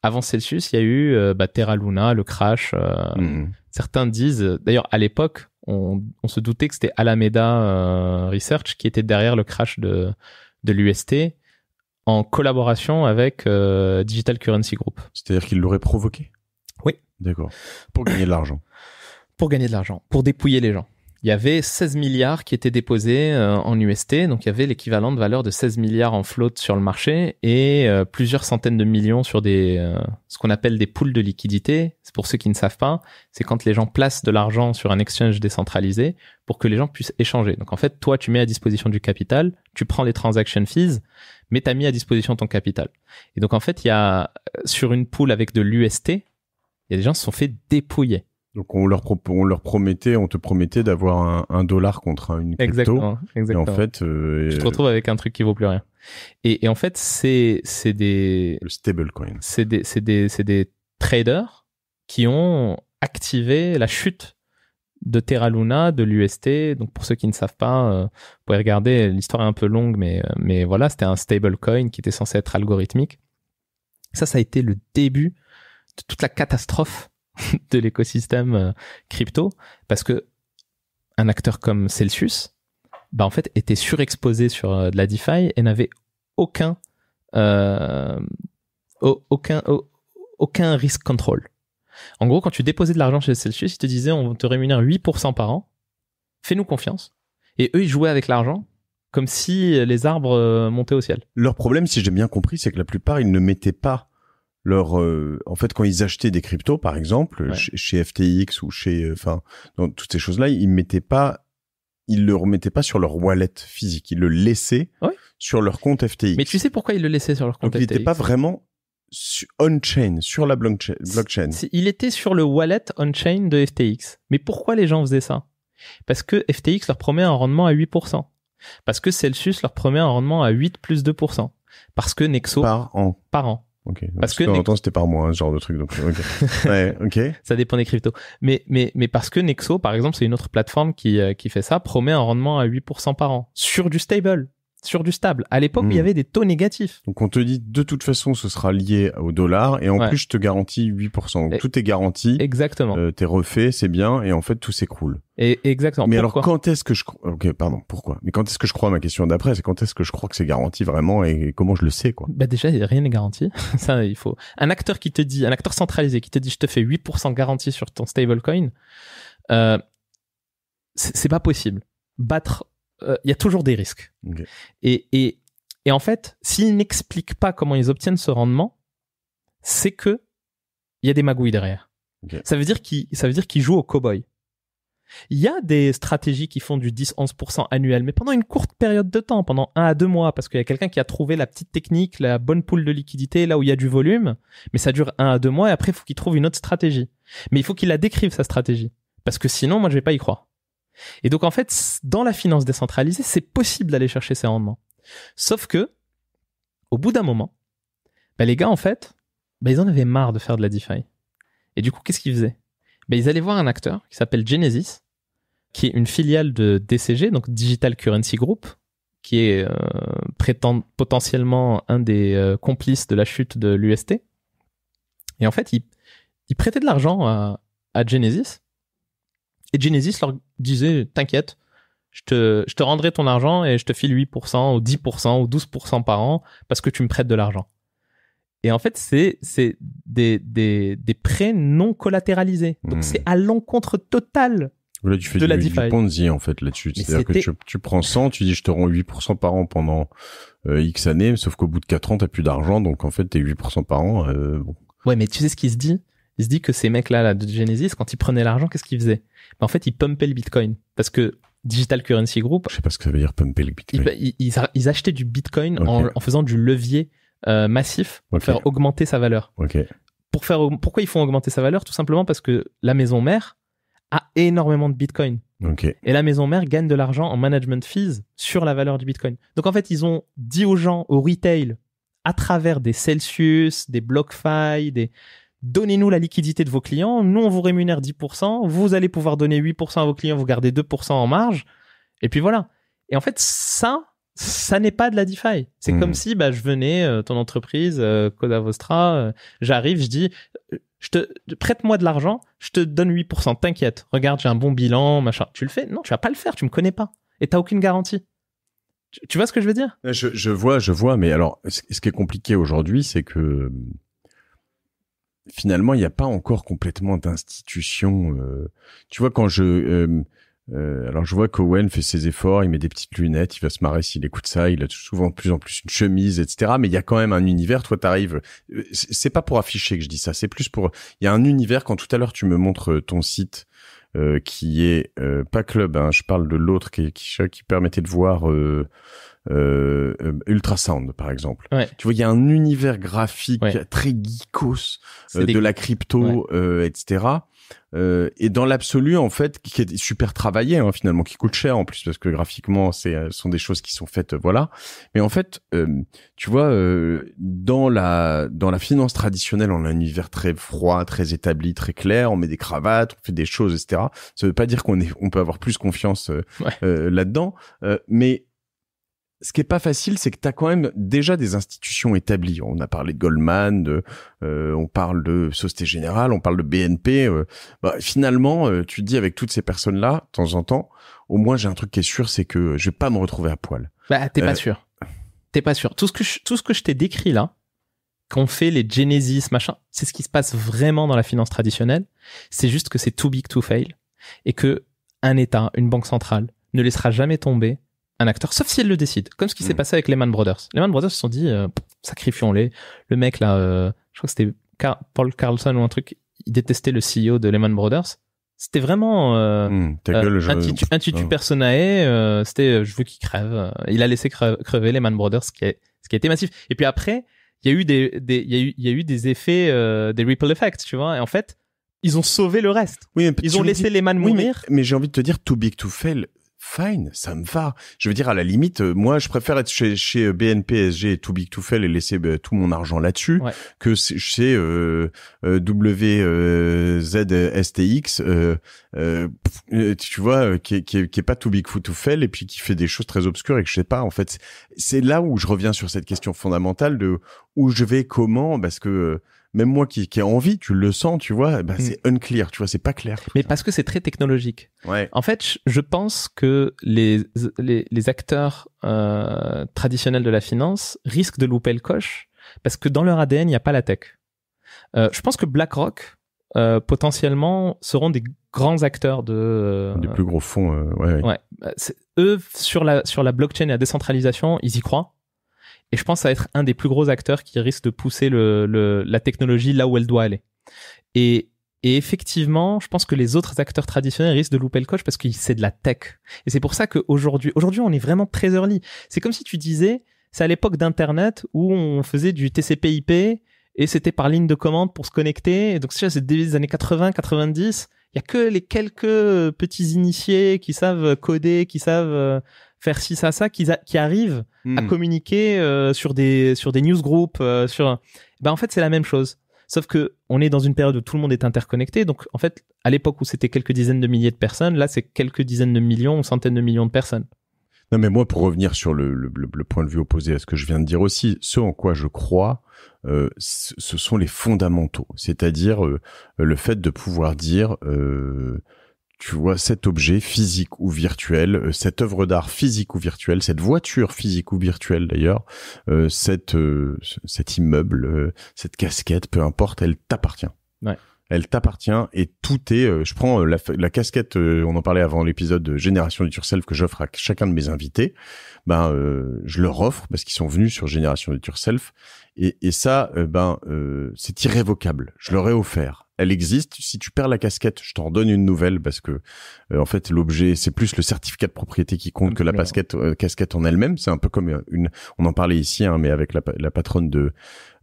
[SPEAKER 1] Avant Celsius, il y a eu euh, bah, Terra Luna, le crash. Euh, mhm. Certains disent, d'ailleurs, à l'époque, on, se doutait que c'était Alameda Research qui était derrière le crash de, de l'UST en collaboration avec Digital Currency Group. C'est-à-dire qu'ils l'auraient provoqué Oui. D'accord. Pour gagner de l'argent. Pour gagner de l'argent, pour dépouiller les gens il y avait 16 milliards qui étaient déposés euh, en UST, donc il y avait l'équivalent de valeur de 16 milliards en flotte sur le marché et euh, plusieurs centaines de millions sur des euh, ce qu'on appelle des pools de liquidité. C'est pour ceux qui ne savent pas, c'est quand les gens placent de l'argent sur un exchange décentralisé pour que les gens puissent échanger. Donc en fait, toi tu mets à disposition du capital, tu prends les transaction fees, mais tu as mis à disposition ton capital. Et donc en fait, il y a
[SPEAKER 2] sur une poule avec de l'UST, il y a des gens qui se sont fait dépouiller. Donc on leur, on leur promettait, on te promettait d'avoir un, dollar contre une crypto. Exactement. exactement. Et en fait, euh, tu te retrouves
[SPEAKER 1] avec un truc qui vaut plus rien. Et, en fait, c'est des le stablecoin. C'est des des traders qui ont activé la chute de Terra Luna, de l'UST. Donc pour ceux qui ne savent pas, euh, vous pouvez regarder. L'histoire est un peu longue, mais euh, mais voilà, c'était un stablecoin qui était censé être algorithmique. Ça, ça a été le début de toute la catastrophe de l'écosystème euh, crypto parce que un acteur comme Celsius, bah, en fait, était surexposé sur euh, de la DeFi et n'avait aucun, euh, aucun, aucun risk control. En gros, quand tu déposais de l'argent chez Celsius, ils te disaient on te rémunère 8% par an, fais-nous confiance. Et eux, ils jouaient avec l'argent comme si les arbres montaient au ciel.
[SPEAKER 2] Leur problème, si j'ai bien compris, c'est que la plupart, ils ne mettaient pas leur euh, en fait quand ils achetaient des cryptos par exemple chez, FTX ou chez euh, enfin dans toutes ces choses là ils mettaient pas ils le remettaient pas sur leur wallet physique ils le laissaient sur leur compte FTX mais tu sais pourquoi ils le laissaient sur leur compte Donc, FTX il n'était pas vraiment on-chain sur la blockchain, blockchain.
[SPEAKER 1] il était sur le wallet on-chain de FTX mais pourquoi les gens faisaient ça parce que FTX leur promet un rendement à 8% parce que Celsius leur promet un rendement à 8 plus 2% parce que Nexo par an par an Ok. parce que
[SPEAKER 2] c'était par mois, genre de truc. Donc,
[SPEAKER 1] Ça dépend des cryptos. Mais, mais, mais parce que Nexo, par exemple, c'est une autre plateforme qui, euh, qui fait ça, promet un rendement à 8% par an sur du stable sur du stable. À l'époque, il y hmm. avait
[SPEAKER 2] des taux négatifs. Donc on te dit de toute façon, ce sera lié au dollar et en plus je te garantis 8%. Donc, tout est garanti. Exactement. Euh, t'es refait, c'est bien et en fait tout s'écroule. Et exactement. Mais alors quand est-ce que je OK, pardon, pourquoi Mais quand est-ce que je crois ma question d'après, c'est quand est-ce que je crois que c'est garanti vraiment et comment je le sais quoi
[SPEAKER 1] Bah déjà, rien n'est garanti. Ça il faut un acteur qui te dit un acteur centralisé qui te dit je te fais 8% garantie sur ton stablecoin euh c'est pas possible. Battre euh, il y a toujours des risques. Et, et, en fait, s'ils n'expliquent pas comment ils obtiennent ce rendement, c'est que il y a des magouilles derrière. qui Ça veut dire qu'ils jouent au cow-boy. Il y a des stratégies qui font du 10-11% annuel, mais pendant une courte période de temps, pendant 1 à 2 mois, parce qu'il y a quelqu'un qui a trouvé la petite technique, la bonne poule de liquidité, là où il y a du volume, mais ça dure 1 à 2 mois, et après, il faut qu'il trouve une autre stratégie. Mais il faut qu'il la décrive, sa stratégie. Parce que sinon, moi, je vais pas y croire. Et donc en fait, dans la finance décentralisée, c'est possible d'aller chercher ces rendements. Sauf que, au bout d'un moment, bah, les gars, en fait, bah, ils en avaient marre de faire de la DeFi. Et du coup, qu'est-ce qu'ils faisaient bah, Ils allaient voir un acteur qui s'appelle Genesis, qui est une filiale de DCG, donc Digital Currency Group, qui est euh, potentiellement un des euh, complices de la chute de l'UST. Et en fait, ils, prêtaient de l'argent à, à Genesis. Et Genesis leur disait T'inquiète, je te, je te rendrai ton argent et je te file 8% ou 10% ou 12% par an parce que tu me prêtes de l'argent. Et en fait, c'est
[SPEAKER 2] des, des, des, prêts non
[SPEAKER 1] collatéralisés. Donc, hmm. c'est à l'encontre total
[SPEAKER 2] de la Ponzi, en fait, là-dessus. C'est-à-dire que tu, prends 100, tu dis, je te rends 8% par an pendant euh, X années, sauf qu'au bout de 4 ans, tu n'as plus d'argent, donc en fait, tu es 8% par an, euh, Ouais, mais tu sais ce qui se dit? il se dit que ces mecs-là de Genesis, quand ils prenaient l'argent, qu'est-ce qu'ils faisaient
[SPEAKER 1] ben, En fait, ils pumpaient le Bitcoin. Parce que Digital Currency Group... Je sais pas ce que ça veut dire pumper le Bitcoin. Ils, achetaient du Bitcoin en, faisant du levier euh, massif pour faire augmenter sa valeur. ok Pour faire, pourquoi ils font augmenter sa valeur Tout simplement parce que la maison mère a énormément de Bitcoin. Et la maison mère gagne de l'argent en management fees sur la valeur du Bitcoin. Donc en fait, ils ont dit aux gens, au retail, à travers des Celsius, des BlockFi, des, donnez-nous la liquidité de vos clients, nous on vous rémunère 10%, vous allez pouvoir donner 8% à vos clients, vous gardez 2% en marge, et puis voilà. Et en fait, ça, ça n'est pas de la DeFi. C'est hmm. comme si bah, je venais, euh, ton entreprise, euh, Vostra, euh, j'arrive, je dis, euh, je te prête-moi de l'argent, je te donne 8%, t'inquiète, regarde, j'ai un bon bilan, machin. Tu le fais Non, tu vas pas le faire, tu me connais pas. Et t'as aucune garantie.
[SPEAKER 2] Tu, vois ce que je veux dire je, vois, je vois, mais alors, ce qui est compliqué aujourd'hui, c'est que finalement, il n'y a pas encore complètement d'institution. Euh. tu vois, quand je... Euh, euh, alors je vois qu'Owen fait ses efforts, il met des petites lunettes, il va se marrer s'il écoute ça, il a souvent de plus en plus une chemise, etc. Mais il y a quand même un univers, toi t'arrives, c'est pas pour afficher que je dis ça, c'est plus pour, il y a un univers, quand tout à l'heure tu me montres ton site qui est pas club, hein, je parle de l'autre qui, qui, qui, permettait de voir euh, euh, Ultrasound par exemple. Tu vois, il y a un univers graphique très geekos euh, de la crypto, euh, etc. Euh, et dans l'absolu, en fait, qui est super travaillé hein, finalement, qui coûte cher en plus parce que graphiquement, c'est sont des choses qui sont faites, voilà. Mais en fait, tu vois, dans la dans la finance traditionnelle, on a un univers très froid, très établi, très clair. On met des cravates, on fait des choses, etc. Ça veut pas dire qu'on est, on peut avoir plus confiance là-dedans, mais ce qui est pas facile, c'est que tu as quand même déjà des institutions établies. On a parlé de Goldman, euh, on parle de Société Générale, on parle de BNP. Euh. Bah, finalement, euh, tu te dis avec toutes ces personnes-là, de temps en temps, au moins j'ai un truc qui est sûr, c'est que je vais pas me retrouver à poil. Bah, t'es pas sûr. T'es pas sûr. Tout ce que je, tout ce que je t'ai décrit là, qu'on fait les Genesis,
[SPEAKER 1] machin, c'est ce qui se passe vraiment dans la finance traditionnelle. C'est juste que c'est too big to fail et que un État, une banque centrale, ne laissera jamais tomber un acteur, sauf si elle le décide, comme ce qui s'est mm. passé avec Lehman Brothers. Lehman Brothers se sont dit, euh, sacrifions-les. Le mec là, euh, je crois que c'était Paul Carlson ou un truc, il détestait le CEO de Lehman Brothers. C'était vraiment euh, mm, un mmh, ah. gueule, c'était, je veux qu'il crève. Il a laissé crever Lehman Brothers, ce qui, est ce qui a été massif. Et puis après, il y a eu des, y des effets, des ripple effects, tu vois. Et en fait, ils ont sauvé le reste. Oui, ils ont laissé Lehman mourir.
[SPEAKER 2] mais j'ai envie de te dire, too big to fail fine, ça me va. Je veux dire, à la limite, euh, moi, je préfère être chez, chez euh, BNPSG et Too Big to Fail et laisser euh, tout mon argent là-dessus que chez euh, WZSTX, tu vois, qui, est, qui est pas Too Big to Fail et puis qui fait des choses très obscures et que je sais pas. En fait, c'est là où je reviens sur cette question fondamentale de où je vais, comment, parce que même moi qui, qui ai envie, tu le sens, tu vois, bah, mm. c'est unclear, tu vois, c'est pas clair. Mais parce que c'est très
[SPEAKER 1] technologique. Ouais. En fait, je pense que les, les, acteurs euh, traditionnels de la finance risquent de louper le coche parce que dans leur ADN, il n'y a pas la tech. Euh, je pense que BlackRock, euh, potentiellement, seront des grands acteurs de... des plus gros fonds, ouais. Bah, eux, sur la, sur la blockchain et la décentralisation, ils y croient. Et je pense à être un des plus gros acteurs qui risque de pousser le, la technologie là où elle doit aller. Et, et effectivement, je pense que les autres acteurs traditionnels risquent de louper le coche parce que c'est de la tech. Et c'est pour ça qu'aujourd'hui, aujourd'hui, on est vraiment très early. C'est comme si tu disais, c'est à l'époque d'Internet où on faisait du TCP/IP et c'était par ligne de commande pour se connecter. Et donc, c'est début des années 80, 90. Il y a que les quelques petits initiés qui savent coder, qui savent euh, faire ci, ça, ça, qui, arrivent à hmm. communiquer euh, sur des sur des newsgroups, euh, sur. Ben en fait, c'est la même chose. Sauf que on est dans une période où tout le monde est interconnecté. Donc en fait, à l'époque où c'était quelques dizaines de milliers de personnes, là c'est quelques dizaines de millions ou centaines de millions de personnes.
[SPEAKER 2] Non mais moi, pour revenir sur le, point de vue opposé à ce que je viens de dire aussi, ce en quoi je crois, euh, ce sont les fondamentaux, c'est-à-dire le fait de pouvoir dire tu vois, cet objet physique ou virtuel, euh, cette œuvre d'art physique ou virtuelle, cette voiture physique ou virtuelle d'ailleurs, euh, cette, euh, cet immeuble, cette casquette, peu importe, elle t'appartient. Elle t'appartient et tout est. je prends la, casquette, on en parlait avant l'épisode de Génération du Self que j'offre à chacun de mes invités. Ben, je leur offre parce qu'ils sont venus sur Génération du Self. et, et ça, ben, c'est irrévocable. Je leur ai offert elle existe. Si tu perds la casquette, je t'en donne une nouvelle parce que euh, en fait l'objet, c'est plus le certificat de propriété qui compte que la casquette, euh, casquette en elle-même. C'est un peu comme une, on en parlait ici, hein, mais avec la patronne de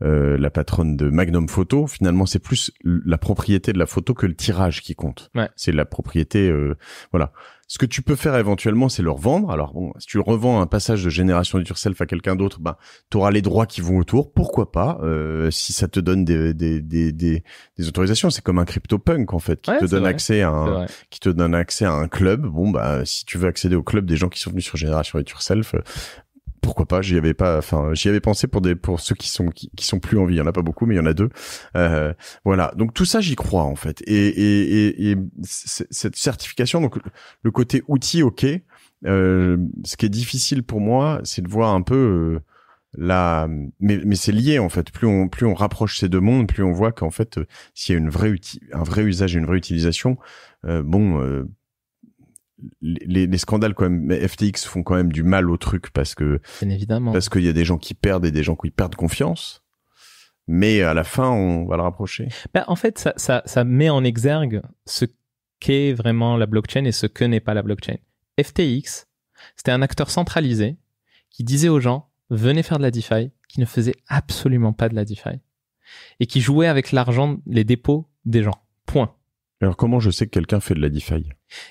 [SPEAKER 2] euh, la patronne de Magnum Photo, finalement, c'est plus la propriété de la photo que le tirage qui compte. C'est la propriété, euh, voilà. Ce que tu peux faire éventuellement, c'est le revendre. Alors bon, si tu revends un passage de génération du à quelqu'un d'autre, bah ben, tu auras les droits qui vont autour. Pourquoi pas euh, Si ça te donne des, des, autorisations, c'est comme un Crypto Punk, en fait, qui te donne accès à un, qui te donne accès à un club. Bon bah, si tu veux accéder au club des gens qui sont venus sur génération du pourquoi pas j'y avais pas enfin j'y avais pensé pour des pour ceux qui sont qui, sont plus en vie il y en a pas beaucoup mais il y en a deux euh, voilà donc tout ça j'y crois en fait et et, et, cette certification donc le côté outil ok euh, ce qui est difficile pour moi c'est de voir un peu euh, la mais mais c'est lié en fait plus on plus on rapproche ces deux mondes plus on voit qu'en fait s'il y a une vraie un vrai usage et une vraie utilisation euh, bon les, scandales quand même FTX font quand même du mal au truc parce que Bien évidemment parce qu'il y a des gens qui perdent et des gens qui perdent confiance mais à la fin on va le rapprocher
[SPEAKER 1] bah, en fait ça, ça, met en exergue ce qu'est vraiment la blockchain et ce que n'est pas la blockchain FTX c'était un acteur centralisé qui disait aux gens venez faire de la DeFi qui ne faisait absolument pas de la DeFi et qui jouait avec l'argent les dépôts des gens point
[SPEAKER 2] alors comment je sais que quelqu'un fait de la DeFi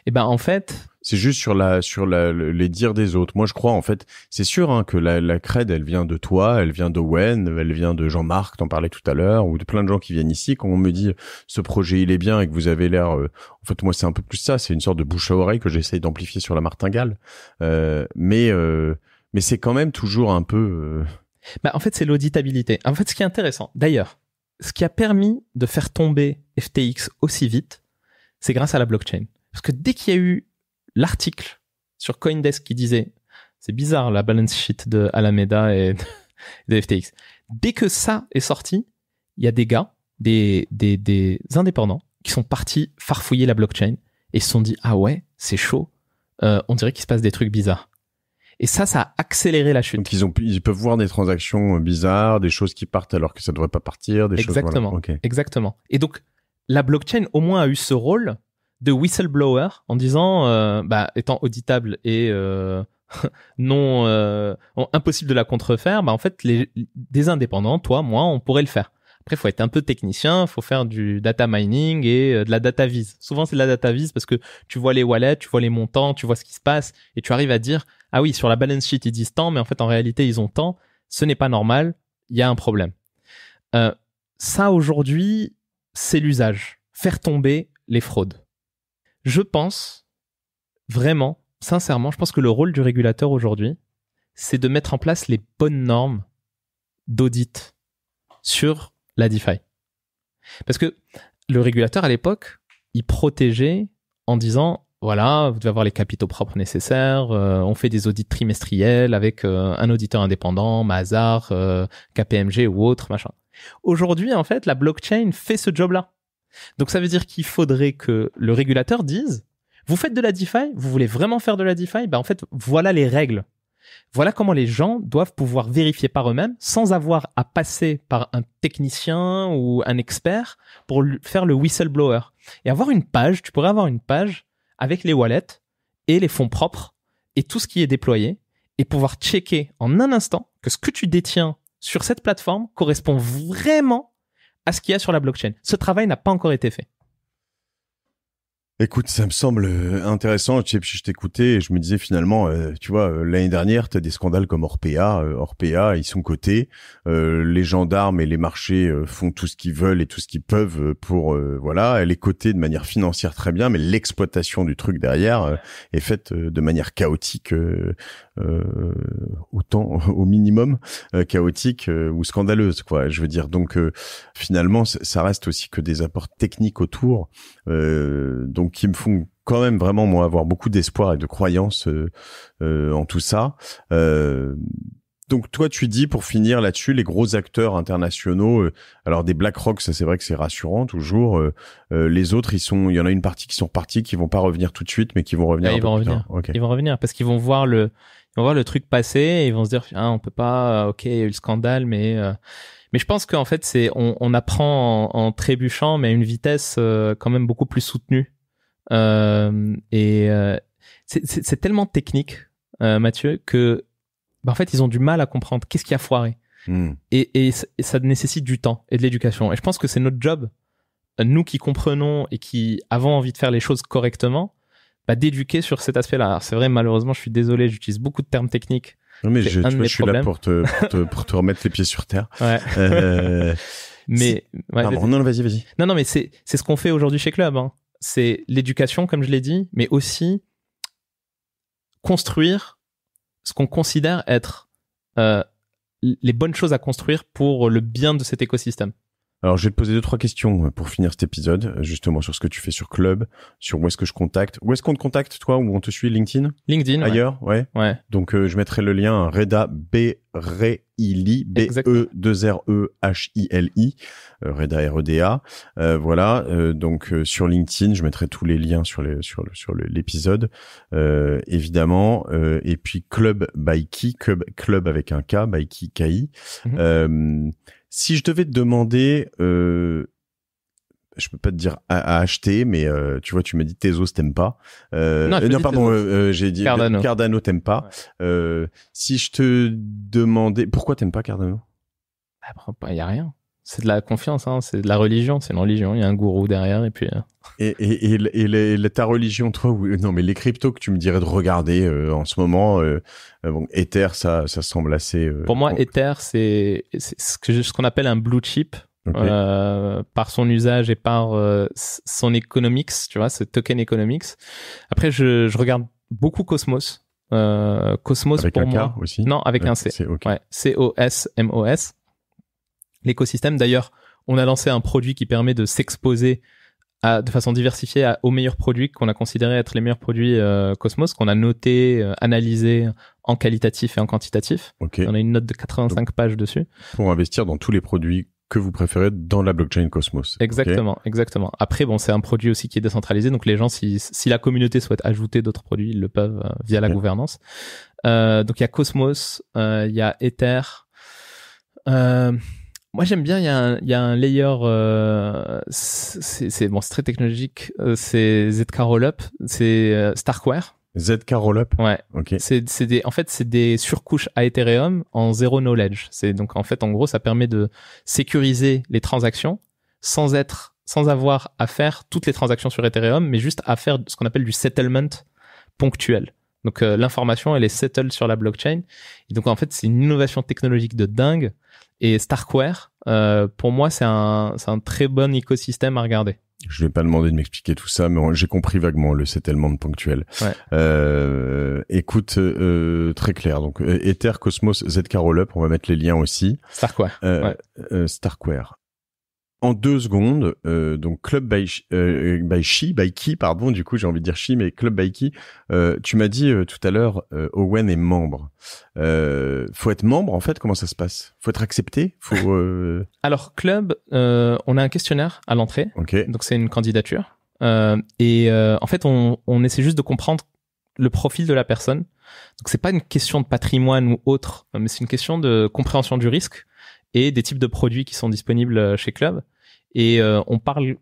[SPEAKER 2] Eh ben en fait, c'est juste sur la sur la, les dires des autres. Moi je crois en fait, c'est sûr hein, que la, la cred elle vient de toi, elle vient d'Owen, elle vient de Jean-Marc, t'en parlais tout à l'heure, ou de plein de gens qui viennent ici quand on me dit ce projet il est bien et que vous avez l'air. Euh, en fait moi c'est un peu plus ça, c'est une sorte de bouche à oreille que j'essaye d'amplifier sur la martingale. Euh, mais euh, mais c'est quand même toujours un peu. Bah, en fait c'est l'auditabilité. En fait ce qui est intéressant d'ailleurs
[SPEAKER 1] ce qui a permis de faire tomber FTX aussi vite, c'est grâce à la blockchain. Parce que dès qu'il y a eu l'article sur Coindesk qui disait, c'est bizarre la balance sheet de Alameda et de FTX, dès que ça est sorti, il y a des gars, des, des, indépendants qui sont partis farfouiller la blockchain et se sont dit,
[SPEAKER 2] ah ouais, c'est chaud, euh, on dirait qu'il se passe des trucs bizarres. Et ça, ça a accéléré la chute. Donc ils, ont, ils peuvent voir des transactions euh, bizarres, des choses qui partent alors que ça ne devrait pas partir, des exactement,
[SPEAKER 1] choses. Exactement. Et donc la blockchain au moins a eu ce rôle de whistleblower en disant, euh, bah, étant auditable et euh, non impossible de la contrefaire, bah en fait les, des indépendants, toi, moi, on pourrait le faire. Après, faut être un peu technicien, faut faire du data mining et euh, de la data vise. Souvent, c'est de la data vise parce que tu vois les wallets, tu vois les montants, tu vois ce qui se passe et tu arrives à dire, ah oui, sur la balance sheet, ils disent tant, mais en fait, en réalité, ils ont tant. Ce n'est pas normal. Il y a un problème. Euh, ça, aujourd'hui, c'est l'usage. Faire tomber les fraudes. Je pense vraiment, sincèrement, je pense que le rôle du régulateur aujourd'hui, c'est de mettre en place les bonnes normes d'audit sur la DeFi. Parce que le régulateur à l'époque, il protégeait en disant voilà, vous devez avoir les capitaux propres nécessaires. Euh, on fait des audits trimestriels avec euh, un auditeur indépendant, Mazar, euh, KPMG ou autre, machin. Aujourd'hui, en fait, la blockchain fait ce job-là. Donc ça veut dire qu'il faudrait que le régulateur dise vous faites de la DeFi, vous voulez vraiment faire de la DeFi, bah en fait, voilà les règles voilà comment les gens doivent pouvoir vérifier par eux-mêmes sans avoir à passer par un technicien ou un expert pour faire le whistleblower. Et avoir une page, tu pourrais avoir une page avec les wallets et les fonds propres et tout ce qui est déployé et pouvoir checker en un instant que ce que tu détiens sur cette plateforme correspond vraiment à ce qu'il y a sur la blockchain. Ce travail n'a pas encore été fait.
[SPEAKER 2] Écoute, ça me semble euh, intéressant. Je, t'écoutais et je me disais finalement, euh, tu vois, euh, l'année dernière, tu as des scandales comme Orpea. Orpea, ils sont cotés. les gendarmes et les marchés font tout ce qu'ils veulent et tout ce qu'ils peuvent pour, voilà, elle est cotée de manière financière très bien, mais l'exploitation du truc derrière est faite de manière chaotique, autant au minimum chaotique ou scandaleuse, quoi. Je veux dire, donc finalement, ça reste aussi que des apports techniques autour. donc qui me font quand même vraiment moi avoir beaucoup d'espoir et de croyance euh, euh, en tout ça. Euh, donc toi, tu dis pour finir là-dessus, les gros acteurs internationaux, euh, alors des BlackRock, ça c'est vrai que c'est rassurant toujours. les autres, ils sont, il y en a une partie qui sont partis qui vont pas revenir tout de suite, mais qui vont revenir. Ah, ils vont revenir.
[SPEAKER 1] Ils vont revenir parce qu'ils vont voir le, ils vont voir le truc passer et ils vont se dire, ah, on peut pas, ok, il y a eu le scandale, mais. Mais je pense qu'en fait, c'est on, on, apprend en, en, trébuchant, mais à une vitesse quand même beaucoup plus soutenue euh, et euh, c'est tellement technique, euh, Mathieu, que bah, en fait, ils ont du mal à comprendre qu'est-ce qui a foiré. Hmm. Et, et, ça nécessite du temps et de l'éducation. Et je pense que c'est notre job, nous qui comprenons et qui avons envie de faire les choses correctement, bah, d'éduquer sur cet aspect-là. C'est vrai, malheureusement, je suis désolé, j'utilise beaucoup de termes techniques. Non, mais je,
[SPEAKER 2] je suis là pour te, pour, te, remettre les pieds sur terre. Ouais. Euh, mais ouais, non,
[SPEAKER 1] vas-y, vas-y. Non, non, mais c'est c'est ce qu'on fait aujourd'hui chez Club. Hein c'est l'éducation, comme je l'ai dit, mais aussi construire ce qu'on considère être euh, les bonnes choses à construire pour le bien de cet écosystème.
[SPEAKER 2] Alors, je vais te poser deux, trois questions euh, pour finir cet épisode, euh, justement sur ce que tu fais sur Club, sur où est-ce que je contacte. Où est-ce qu'on te contacte, toi, où on te suit LinkedIn LinkedIn. Ailleurs, ouais. Ouais. Donc, euh, je mettrai le lien hein, Reda B. B-E-2-R-E-H-I-L-I, e e Reda R-E-D-A. voilà, donc sur LinkedIn, je mettrai tous les liens sur les, sur sur l'épisode, évidemment. et puis Club by Key, Club, Club avec un K, by Key, k mhm. Si je devais te demander, euh, je peux pas te dire à, acheter, mais euh, tu vois, tu m'as dit Tezos t'aimes pas. Euh, euh, non, pardon, j'ai dit Cardano, t'aime t'aimes pas. si je te demandais, pourquoi t'aimes pas Cardano bah, Il y a rien c'est de la confiance, hein,
[SPEAKER 1] c'est de la religion, c'est une religion. Il y a un gourou derrière et puis. Euh.
[SPEAKER 2] Et, et, et, ta religion, toi, non, mais les cryptos que tu me dirais de regarder euh, en ce moment, euh, Ether, ça, ça semble assez. Pour moi,
[SPEAKER 1] Ether, c'est ce qu'on ce appelle un blue chip. par son usage et par son economics, tu vois, ce token economics. Après, je, je regarde beaucoup Cosmos. Cosmos avec pour un moi. K aussi. Non, avec, un C. C O S M O S l'écosystème. D'ailleurs, on a lancé un produit qui permet de s'exposer à, de façon diversifiée aux meilleurs produits qu'on a considéré être les meilleurs produits euh, Cosmos, qu'on a noté, euh, analysé en qualitatif et en quantitatif. On a une note de 85
[SPEAKER 2] pages dessus. Pour investir dans tous les produits que vous préférez dans la
[SPEAKER 1] blockchain Cosmos. Exactement, exactement. Après, bon, c'est un produit aussi qui est décentralisé, donc les gens, si, si la communauté souhaite ajouter d'autres produits, ils le peuvent euh, via la gouvernance. donc il y a Cosmos, il y a Ether, moi, j'aime bien. Il y, a un, layer. Euh, c'est bon, c'est très technologique. Euh, c'est ZK Rollup. C'est euh, Starkware. ZK Rollup. Ouais. C'est des. En fait, c'est des surcouches à Ethereum en zero knowledge. C'est donc en fait, en gros, ça permet de sécuriser les transactions sans être, sans avoir à faire toutes les transactions sur Ethereum, mais juste à faire ce qu'on appelle du settlement ponctuel. Donc euh, l'information, elle est settled sur la blockchain. Et donc en fait, c'est une innovation technologique de dingue. Et Starkware, euh, pour moi, c'est un, un très bon écosystème à regarder.
[SPEAKER 2] Je vais pas demander de m'expliquer tout ça, mais j'ai compris vaguement le settlement ponctuel. Euh, écoute, euh, très clair. Donc Ether, Cosmos, ZK Rollup, on va mettre les liens aussi. Starkware. Euh, ouais. Euh, Starkware en deux secondes, euh, donc Club by, euh, euh, by She, pardon, du coup j'ai envie de dire She, mais Club by Key, euh, tu m'as dit tout à l'heure, Owen est membre. faut être membre, en fait, comment ça se passe Faut être accepté faut,
[SPEAKER 1] Alors, Club, on a un questionnaire à l'entrée, donc c'est une candidature. et en fait, on, on essaie juste de comprendre le profil de la personne. Donc c'est pas une question de patrimoine ou autre, mais c'est une question de compréhension du risque et des types de produits qui sont disponibles euh, chez Club. Et euh, on parle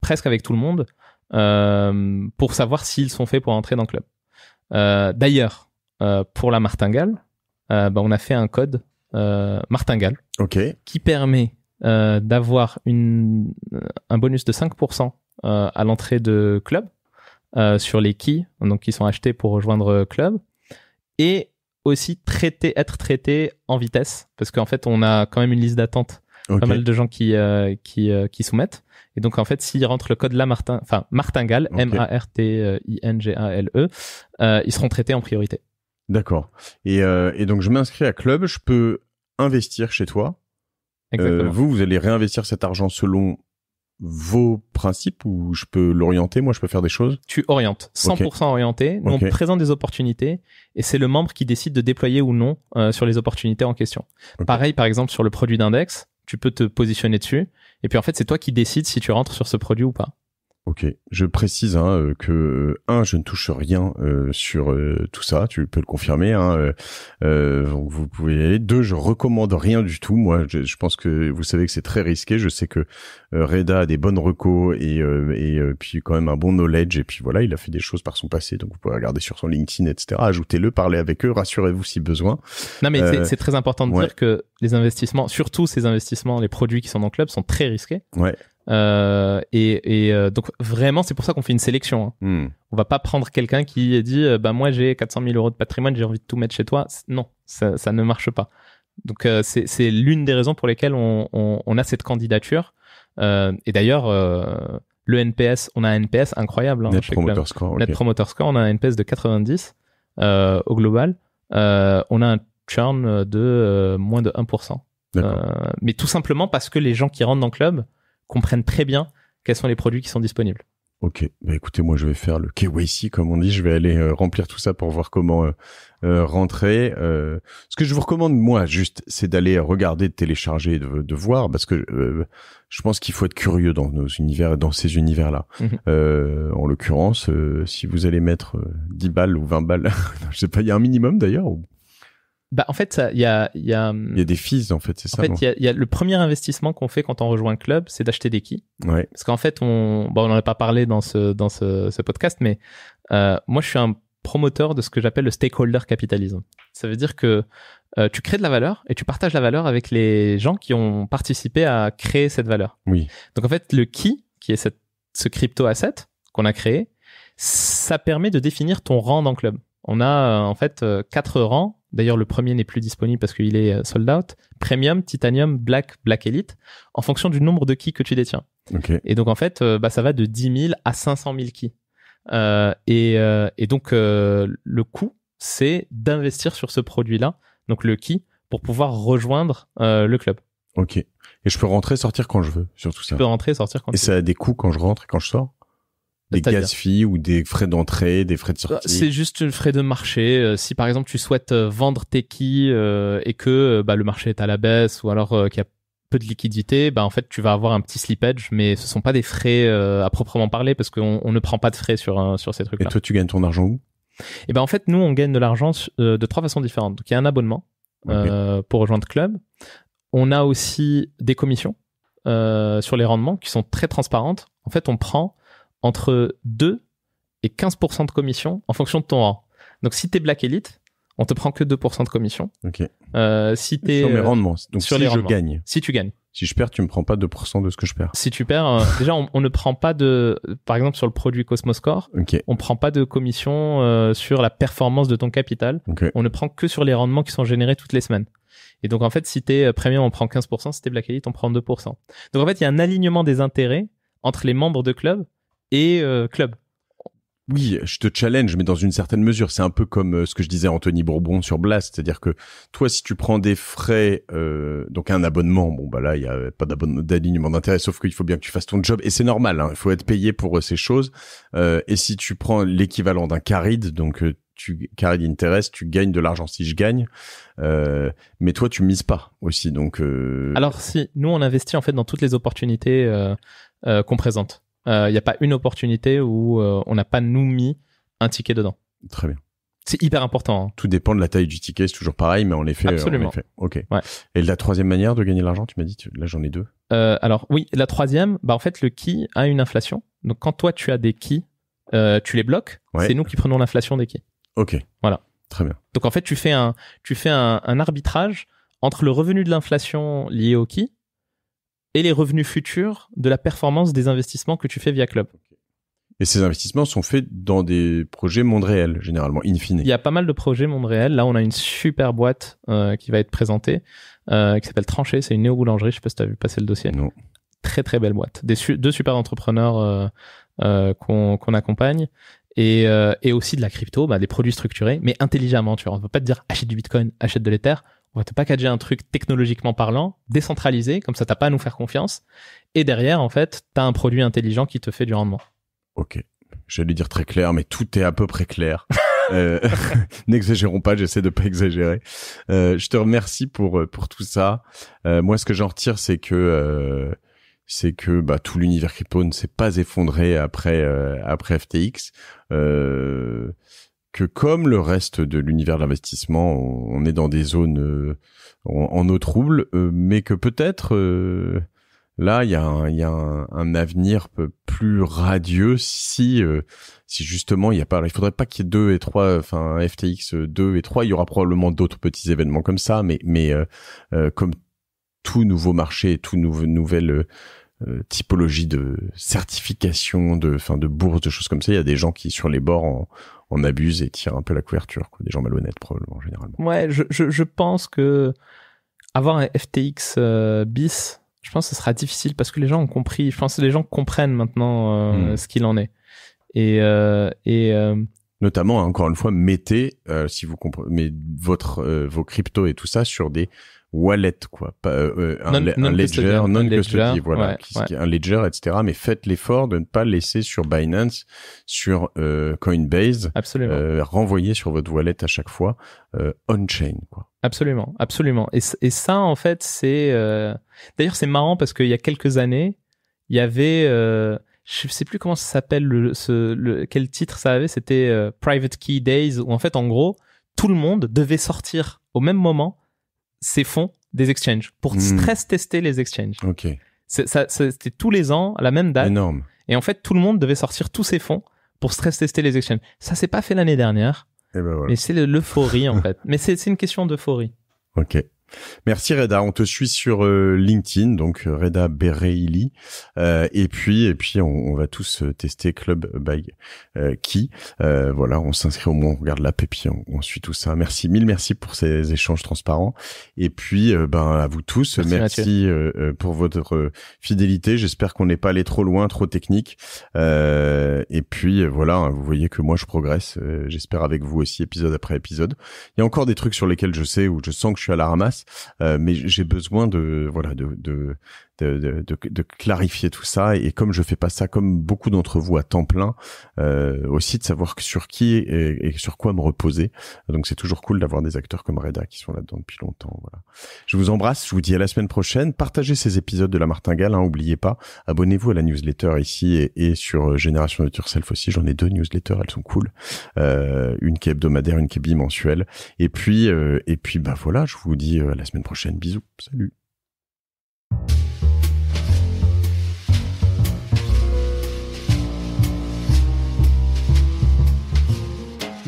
[SPEAKER 1] presque avec tout le monde euh, pour savoir s'ils sont faits pour entrer dans Club. D'ailleurs, pour la martingale, bah, on a fait un code martingale qui permet d'avoir un bonus de 5% à l'entrée de Club sur les keys donc qui sont achetés pour rejoindre Club. Et aussi traiter, être traité en vitesse, parce qu'en fait, on a quand même une liste d'attente. Pas mal de gens qui, euh, qui, euh, qui soumettent. Et donc, en fait, s'ils rentrent le code là, Martin, enfin, martingale, M-A-R-T-I-N-G-A-L-E,
[SPEAKER 2] euh, ils seront traités en priorité. D'accord. Et, et donc, je m'inscris à club, je peux investir chez toi. Exactement. vous, vous allez réinvestir cet argent selon vos principes ou je peux l'orienter Moi, je peux faire des choses Tu orientes, 100% orienté. on présente
[SPEAKER 1] des opportunités et c'est le membre qui décide de déployer ou non euh, sur les opportunités en question. Pareil, par exemple, sur le produit d'index, tu peux te positionner dessus. Et puis, en fait, c'est toi qui décides si tu rentres sur ce produit ou pas.
[SPEAKER 2] Ok, je précise hein, euh, que euh, un, je ne touche rien euh, sur tout ça. Tu peux le confirmer. Hein, euh, donc vous pouvez aller. Deux, je recommande rien du tout. Moi, je, je pense que vous savez que c'est très risqué. Je sais que Reda a des bonnes recos et, et puis quand même un bon knowledge. Et puis voilà, il a fait des choses par son passé. Donc vous pouvez regarder sur son LinkedIn, etc. Ajoutez-le, parlez avec eux, rassurez-vous si besoin. Non, mais c'est très important de dire
[SPEAKER 1] que les investissements, surtout ces investissements, les produits qui sont dans le club, sont très risqués. Ouais. Euh, et, euh, donc vraiment, c'est pour ça qu'on fait une sélection. Hein. Hmm. On va pas prendre quelqu'un qui dit, euh, bah moi j'ai 400 000 euros de patrimoine, j'ai envie de tout mettre chez toi. Non, ça, ne marche pas. Donc c'est l'une des raisons pour lesquelles on, a cette candidature. et d'ailleurs, le NPS, on a un NPS incroyable. Hein, Net Promoter Score. Net Promoter Score, on a un NPS de 90 au global. on a un churn de moins de 1%. mais tout simplement parce que les gens qui rentrent dans le club comprennent très bien quels sont les produits qui sont disponibles.
[SPEAKER 2] Ok, bah écoutez, moi je vais faire le KYC comme on dit, je vais aller euh, remplir tout ça pour voir comment euh, euh, rentrer. ce que je vous recommande, moi, juste, c'est d'aller regarder, de télécharger, de, voir, parce que je pense qu'il faut être curieux dans nos univers, dans ces univers-là. Mhm. en l'occurrence, si vous allez mettre 10 balles ou 20 balles, je sais pas, il y a un minimum d'ailleurs, bah, en fait, il y a, y a. Hum, il y a des fees, en fait, c'est ça. En fait, il y,
[SPEAKER 1] a, y a le premier investissement qu'on fait quand on rejoint un club, c'est d'acheter des keys. Parce qu'en fait, on, bon, on n'en a pas parlé dans ce, dans ce, podcast, mais euh, moi, je suis un promoteur de ce que j'appelle le stakeholder capitalisme Ça veut dire que euh, tu crées de la valeur et tu partages la valeur avec les gens qui ont participé à créer cette valeur. Oui. Donc, en fait, le key, qui est cette, ce crypto asset qu'on a créé, ça permet de définir ton rang dans le club on a euh, en fait euh, quatre rangs. D'ailleurs, le premier n'est plus disponible parce qu'il est euh, sold out. Premium, Titanium, Black, Black Elite, en fonction du nombre de keys que tu détiens. Et donc en fait, bah, ça va de 10 000 à 500 000 keys. et, et, donc le coût, c'est d'investir sur ce produit-là, donc le key, pour pouvoir rejoindre
[SPEAKER 2] le club. Ok. Et je peux rentrer, sortir quand je veux, surtout ça. Je peux rentrer, sortir quand. Et ça a des coûts quand je rentre et quand je sors des gaz-filles ou des frais d'entrée, des frais de euh, sortie. C'est
[SPEAKER 1] juste le frais de marché. Euh, si par exemple tu souhaites euh, vendre tes keys et que bah, le marché est à la baisse ou alors qu'il y a peu de liquidité, bah, en fait tu vas avoir un petit slippage, mais ce sont pas des frais à proprement parler parce qu'on ne prend pas de frais sur sur ces trucs-là. Et toi
[SPEAKER 2] tu gagnes ton argent où
[SPEAKER 1] Et eh ben en fait nous on gagne de l'argent de trois façons différentes. Donc il y a un abonnement pour rejoindre club. On a aussi des commissions sur les rendements qui sont très transparentes. En fait on prend entre 2 et 15% de commission en fonction de ton rang. Donc si tu es Black Elite, on te prend que 2% de commission.
[SPEAKER 2] Ok. Euh, si sur mes euh, rendements. Donc si je gagne. Si tu gagnes. Si je perds, tu me prends pas 2% de ce que je perds. Si
[SPEAKER 1] tu perds, euh, déjà on, ne prend pas de, par exemple sur le produit Cosmoscore, okay. on prend pas de commission sur la performance de ton capital. On ne prend que sur les rendements qui sont générés toutes les semaines. Et donc en fait, si es premium, on prend 15%. Si t'es Black Elite, on prend 2%. Donc en fait, il y a un alignement des intérêts entre les membres de club et euh, club.
[SPEAKER 2] Oui, je te challenge, mais dans une certaine mesure, c'est un peu comme euh, ce que je disais à Anthony Bourbon sur Blast, c'est-à-dire que toi, si tu prends des frais, euh, donc un abonnement, bon bah là, il y a pas d'alignement d'intérêt, sauf qu'il faut bien que tu fasses ton job, et c'est normal, hein. il faut être payé pour euh, ces choses. et si tu prends l'équivalent d'un Carid, donc tu tu gagnes de l'argent si je gagne, mais toi tu mises pas aussi donc.
[SPEAKER 1] Alors si nous on investit en fait dans toutes les opportunités qu'on présente il euh, n'y a pas une opportunité où euh, on n'a pas nous mis un ticket dedans. Très bien. C'est hyper important. Hein.
[SPEAKER 2] Tout dépend de la taille du ticket, c'est toujours pareil, mais en effet. Euh, Absolument. Ok. Et la troisième manière de gagner de l'argent, tu m'as dit, là j'en ai deux.
[SPEAKER 1] alors oui, la troisième, bah en fait le qui a une inflation. Donc quand toi tu as des qui, tu les bloques. C'est nous qui prenons l'inflation des qui. Ok. Voilà. Très bien. Donc en fait tu fais un, tu fais un arbitrage entre le revenu de l'inflation lié au qui et les revenus futurs de la performance des investissements que tu fais via Club.
[SPEAKER 2] Et ces investissements sont faits dans des projets monde réel, généralement, in Il
[SPEAKER 1] y a pas mal de projets monde réel. Là, on a une super boîte euh, qui va être présentée, euh, qui s'appelle Tranché. C'est une néo-boulangerie. Je sais pas si tu as vu passer le dossier. Non. Très, très belle boîte. deux super entrepreneurs euh, qu'on accompagne. Et, aussi de la crypto, bah, des produits structurés, mais intelligemment. Tu vois, on ne peut pas te dire achète du Bitcoin, achète de l'Ether on va te packager un truc technologiquement parlant, décentralisé, comme ça t'as pas à nous faire confiance. Et derrière, en fait, t'as un produit intelligent qui te fait du rendement.
[SPEAKER 2] Ok. J'allais dire très clair, mais tout est à peu près clair. euh, N'exagérons pas, j'essaie de pas exagérer. Euh, je te remercie pour euh, pour tout ça. Euh, moi, ce que j'en retire, c'est que c'est que bah, tout l'univers crypto ne s'est pas effondré après après FTX. Euh, que comme le reste de l'univers de l'investissement, on, est dans des zones euh, en, eau trouble, euh, mais que peut-être euh, là il y a un, il y a un, un avenir plus radieux si si justement il n'y a pas il faudrait pas qu'il y ait deux et trois enfin FTX 2 et 3 il y aura probablement d'autres petits événements comme ça mais mais comme tout nouveau marché tout nou nouvelle euh, typologie de certification, de fin de bourse, de choses comme ça. Il y a des gens qui sur les bords en, en abusent et tirent un peu la couverture, quoi. des gens malhonnêtes probablement généralement.
[SPEAKER 1] Ouais, je, je, je pense que avoir un FTX euh, bis, je pense que ce sera difficile parce que les gens ont compris. Je pense les gens comprennent maintenant euh, hmm. ce qu'il en est.
[SPEAKER 2] Et, et notamment hein, encore une fois, mettez si vous comprenez votre vos cryptos et tout ça sur des wallet quoi un, ledger non voilà un ledger etc mais faites l'effort de ne pas laisser sur Binance sur euh, Coinbase euh, renvoyer sur votre wallet à chaque fois euh, on chain quoi
[SPEAKER 1] absolument absolument et, ça en fait c'est d'ailleurs c'est marrant parce qu'il y a quelques années il y avait je sais plus comment ça s'appelle le, quel titre ça avait c'était Private Key Days où en fait en gros tout le monde devait sortir au même moment ces fonds des exchanges pour hmm. stress tester les exchanges. Ok. C'était tous les ans, à la même date. Énorme. Et en fait, tout le monde devait sortir tous ces fonds pour stress tester les exchanges. Ça s'est pas fait l'année dernière. Et eh ben voilà. Mais c'est l'euphorie en fait. Mais c'est une question d'euphorie.
[SPEAKER 2] Ok. Merci Reda, on te suit sur euh, LinkedIn, donc euh, Reda Bereili, euh, et puis et puis on, va tous tester Club by qui, voilà, on s'inscrit au moins, on regarde la et on, suit tout ça. Merci mille, merci pour ces échanges transparents, et puis ben à vous tous, merci, pour votre fidélité. J'espère qu'on n'est pas allé trop loin, trop technique, et puis voilà, hein, vous voyez que moi je progresse, j'espère avec vous aussi épisode après épisode. Il y a encore des trucs sur lesquels je sais ou je sens que je suis à la ramasse euh, mais j'ai besoin de voilà de, de euh, de, de, clarifier tout ça. Et comme je fais pas ça, comme beaucoup d'entre vous à temps plein, euh, aussi de savoir sur qui et, sur quoi me reposer. Donc c'est toujours cool d'avoir des acteurs comme Reda qui sont là-dedans depuis longtemps. Voilà. Je vous embrasse. Je vous dis à la semaine prochaine. Partagez ces épisodes de La Martingale. Hein, oubliez pas. Abonnez-vous à la newsletter ici et, sur euh, Génération de Self aussi. J'en ai deux newsletters. Elles sont cool. une qui est hebdomadaire, une qui est bimensuelle. Et puis, et puis, bah voilà. Je vous dis à la semaine prochaine. Bisous. Salut.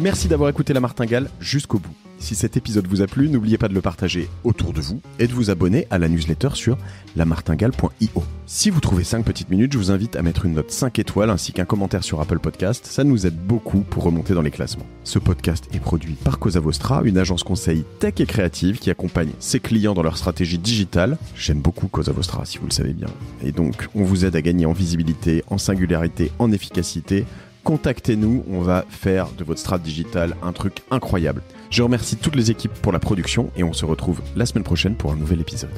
[SPEAKER 2] Merci d'avoir écouté La Martingale jusqu'au bout. Si cet épisode vous a plu, n'oubliez pas de le partager autour de vous et de vous abonner à la newsletter sur lamartingale.io. Si vous trouvez 5 petites minutes, je vous invite à mettre une note 5 étoiles ainsi qu'un commentaire sur Apple Podcast, ça nous aide beaucoup pour remonter dans les classements. Ce podcast est produit par Cosa une agence conseil tech et créative qui accompagne ses clients dans leur stratégie digitale. J'aime beaucoup Cosa si vous le savez bien. Et donc, on vous aide à gagner en visibilité, en singularité, en efficacité contactez-nous, on va faire de votre strat digitale un truc incroyable. Je remercie toutes les équipes pour la production et on se retrouve la semaine prochaine pour un nouvel épisode.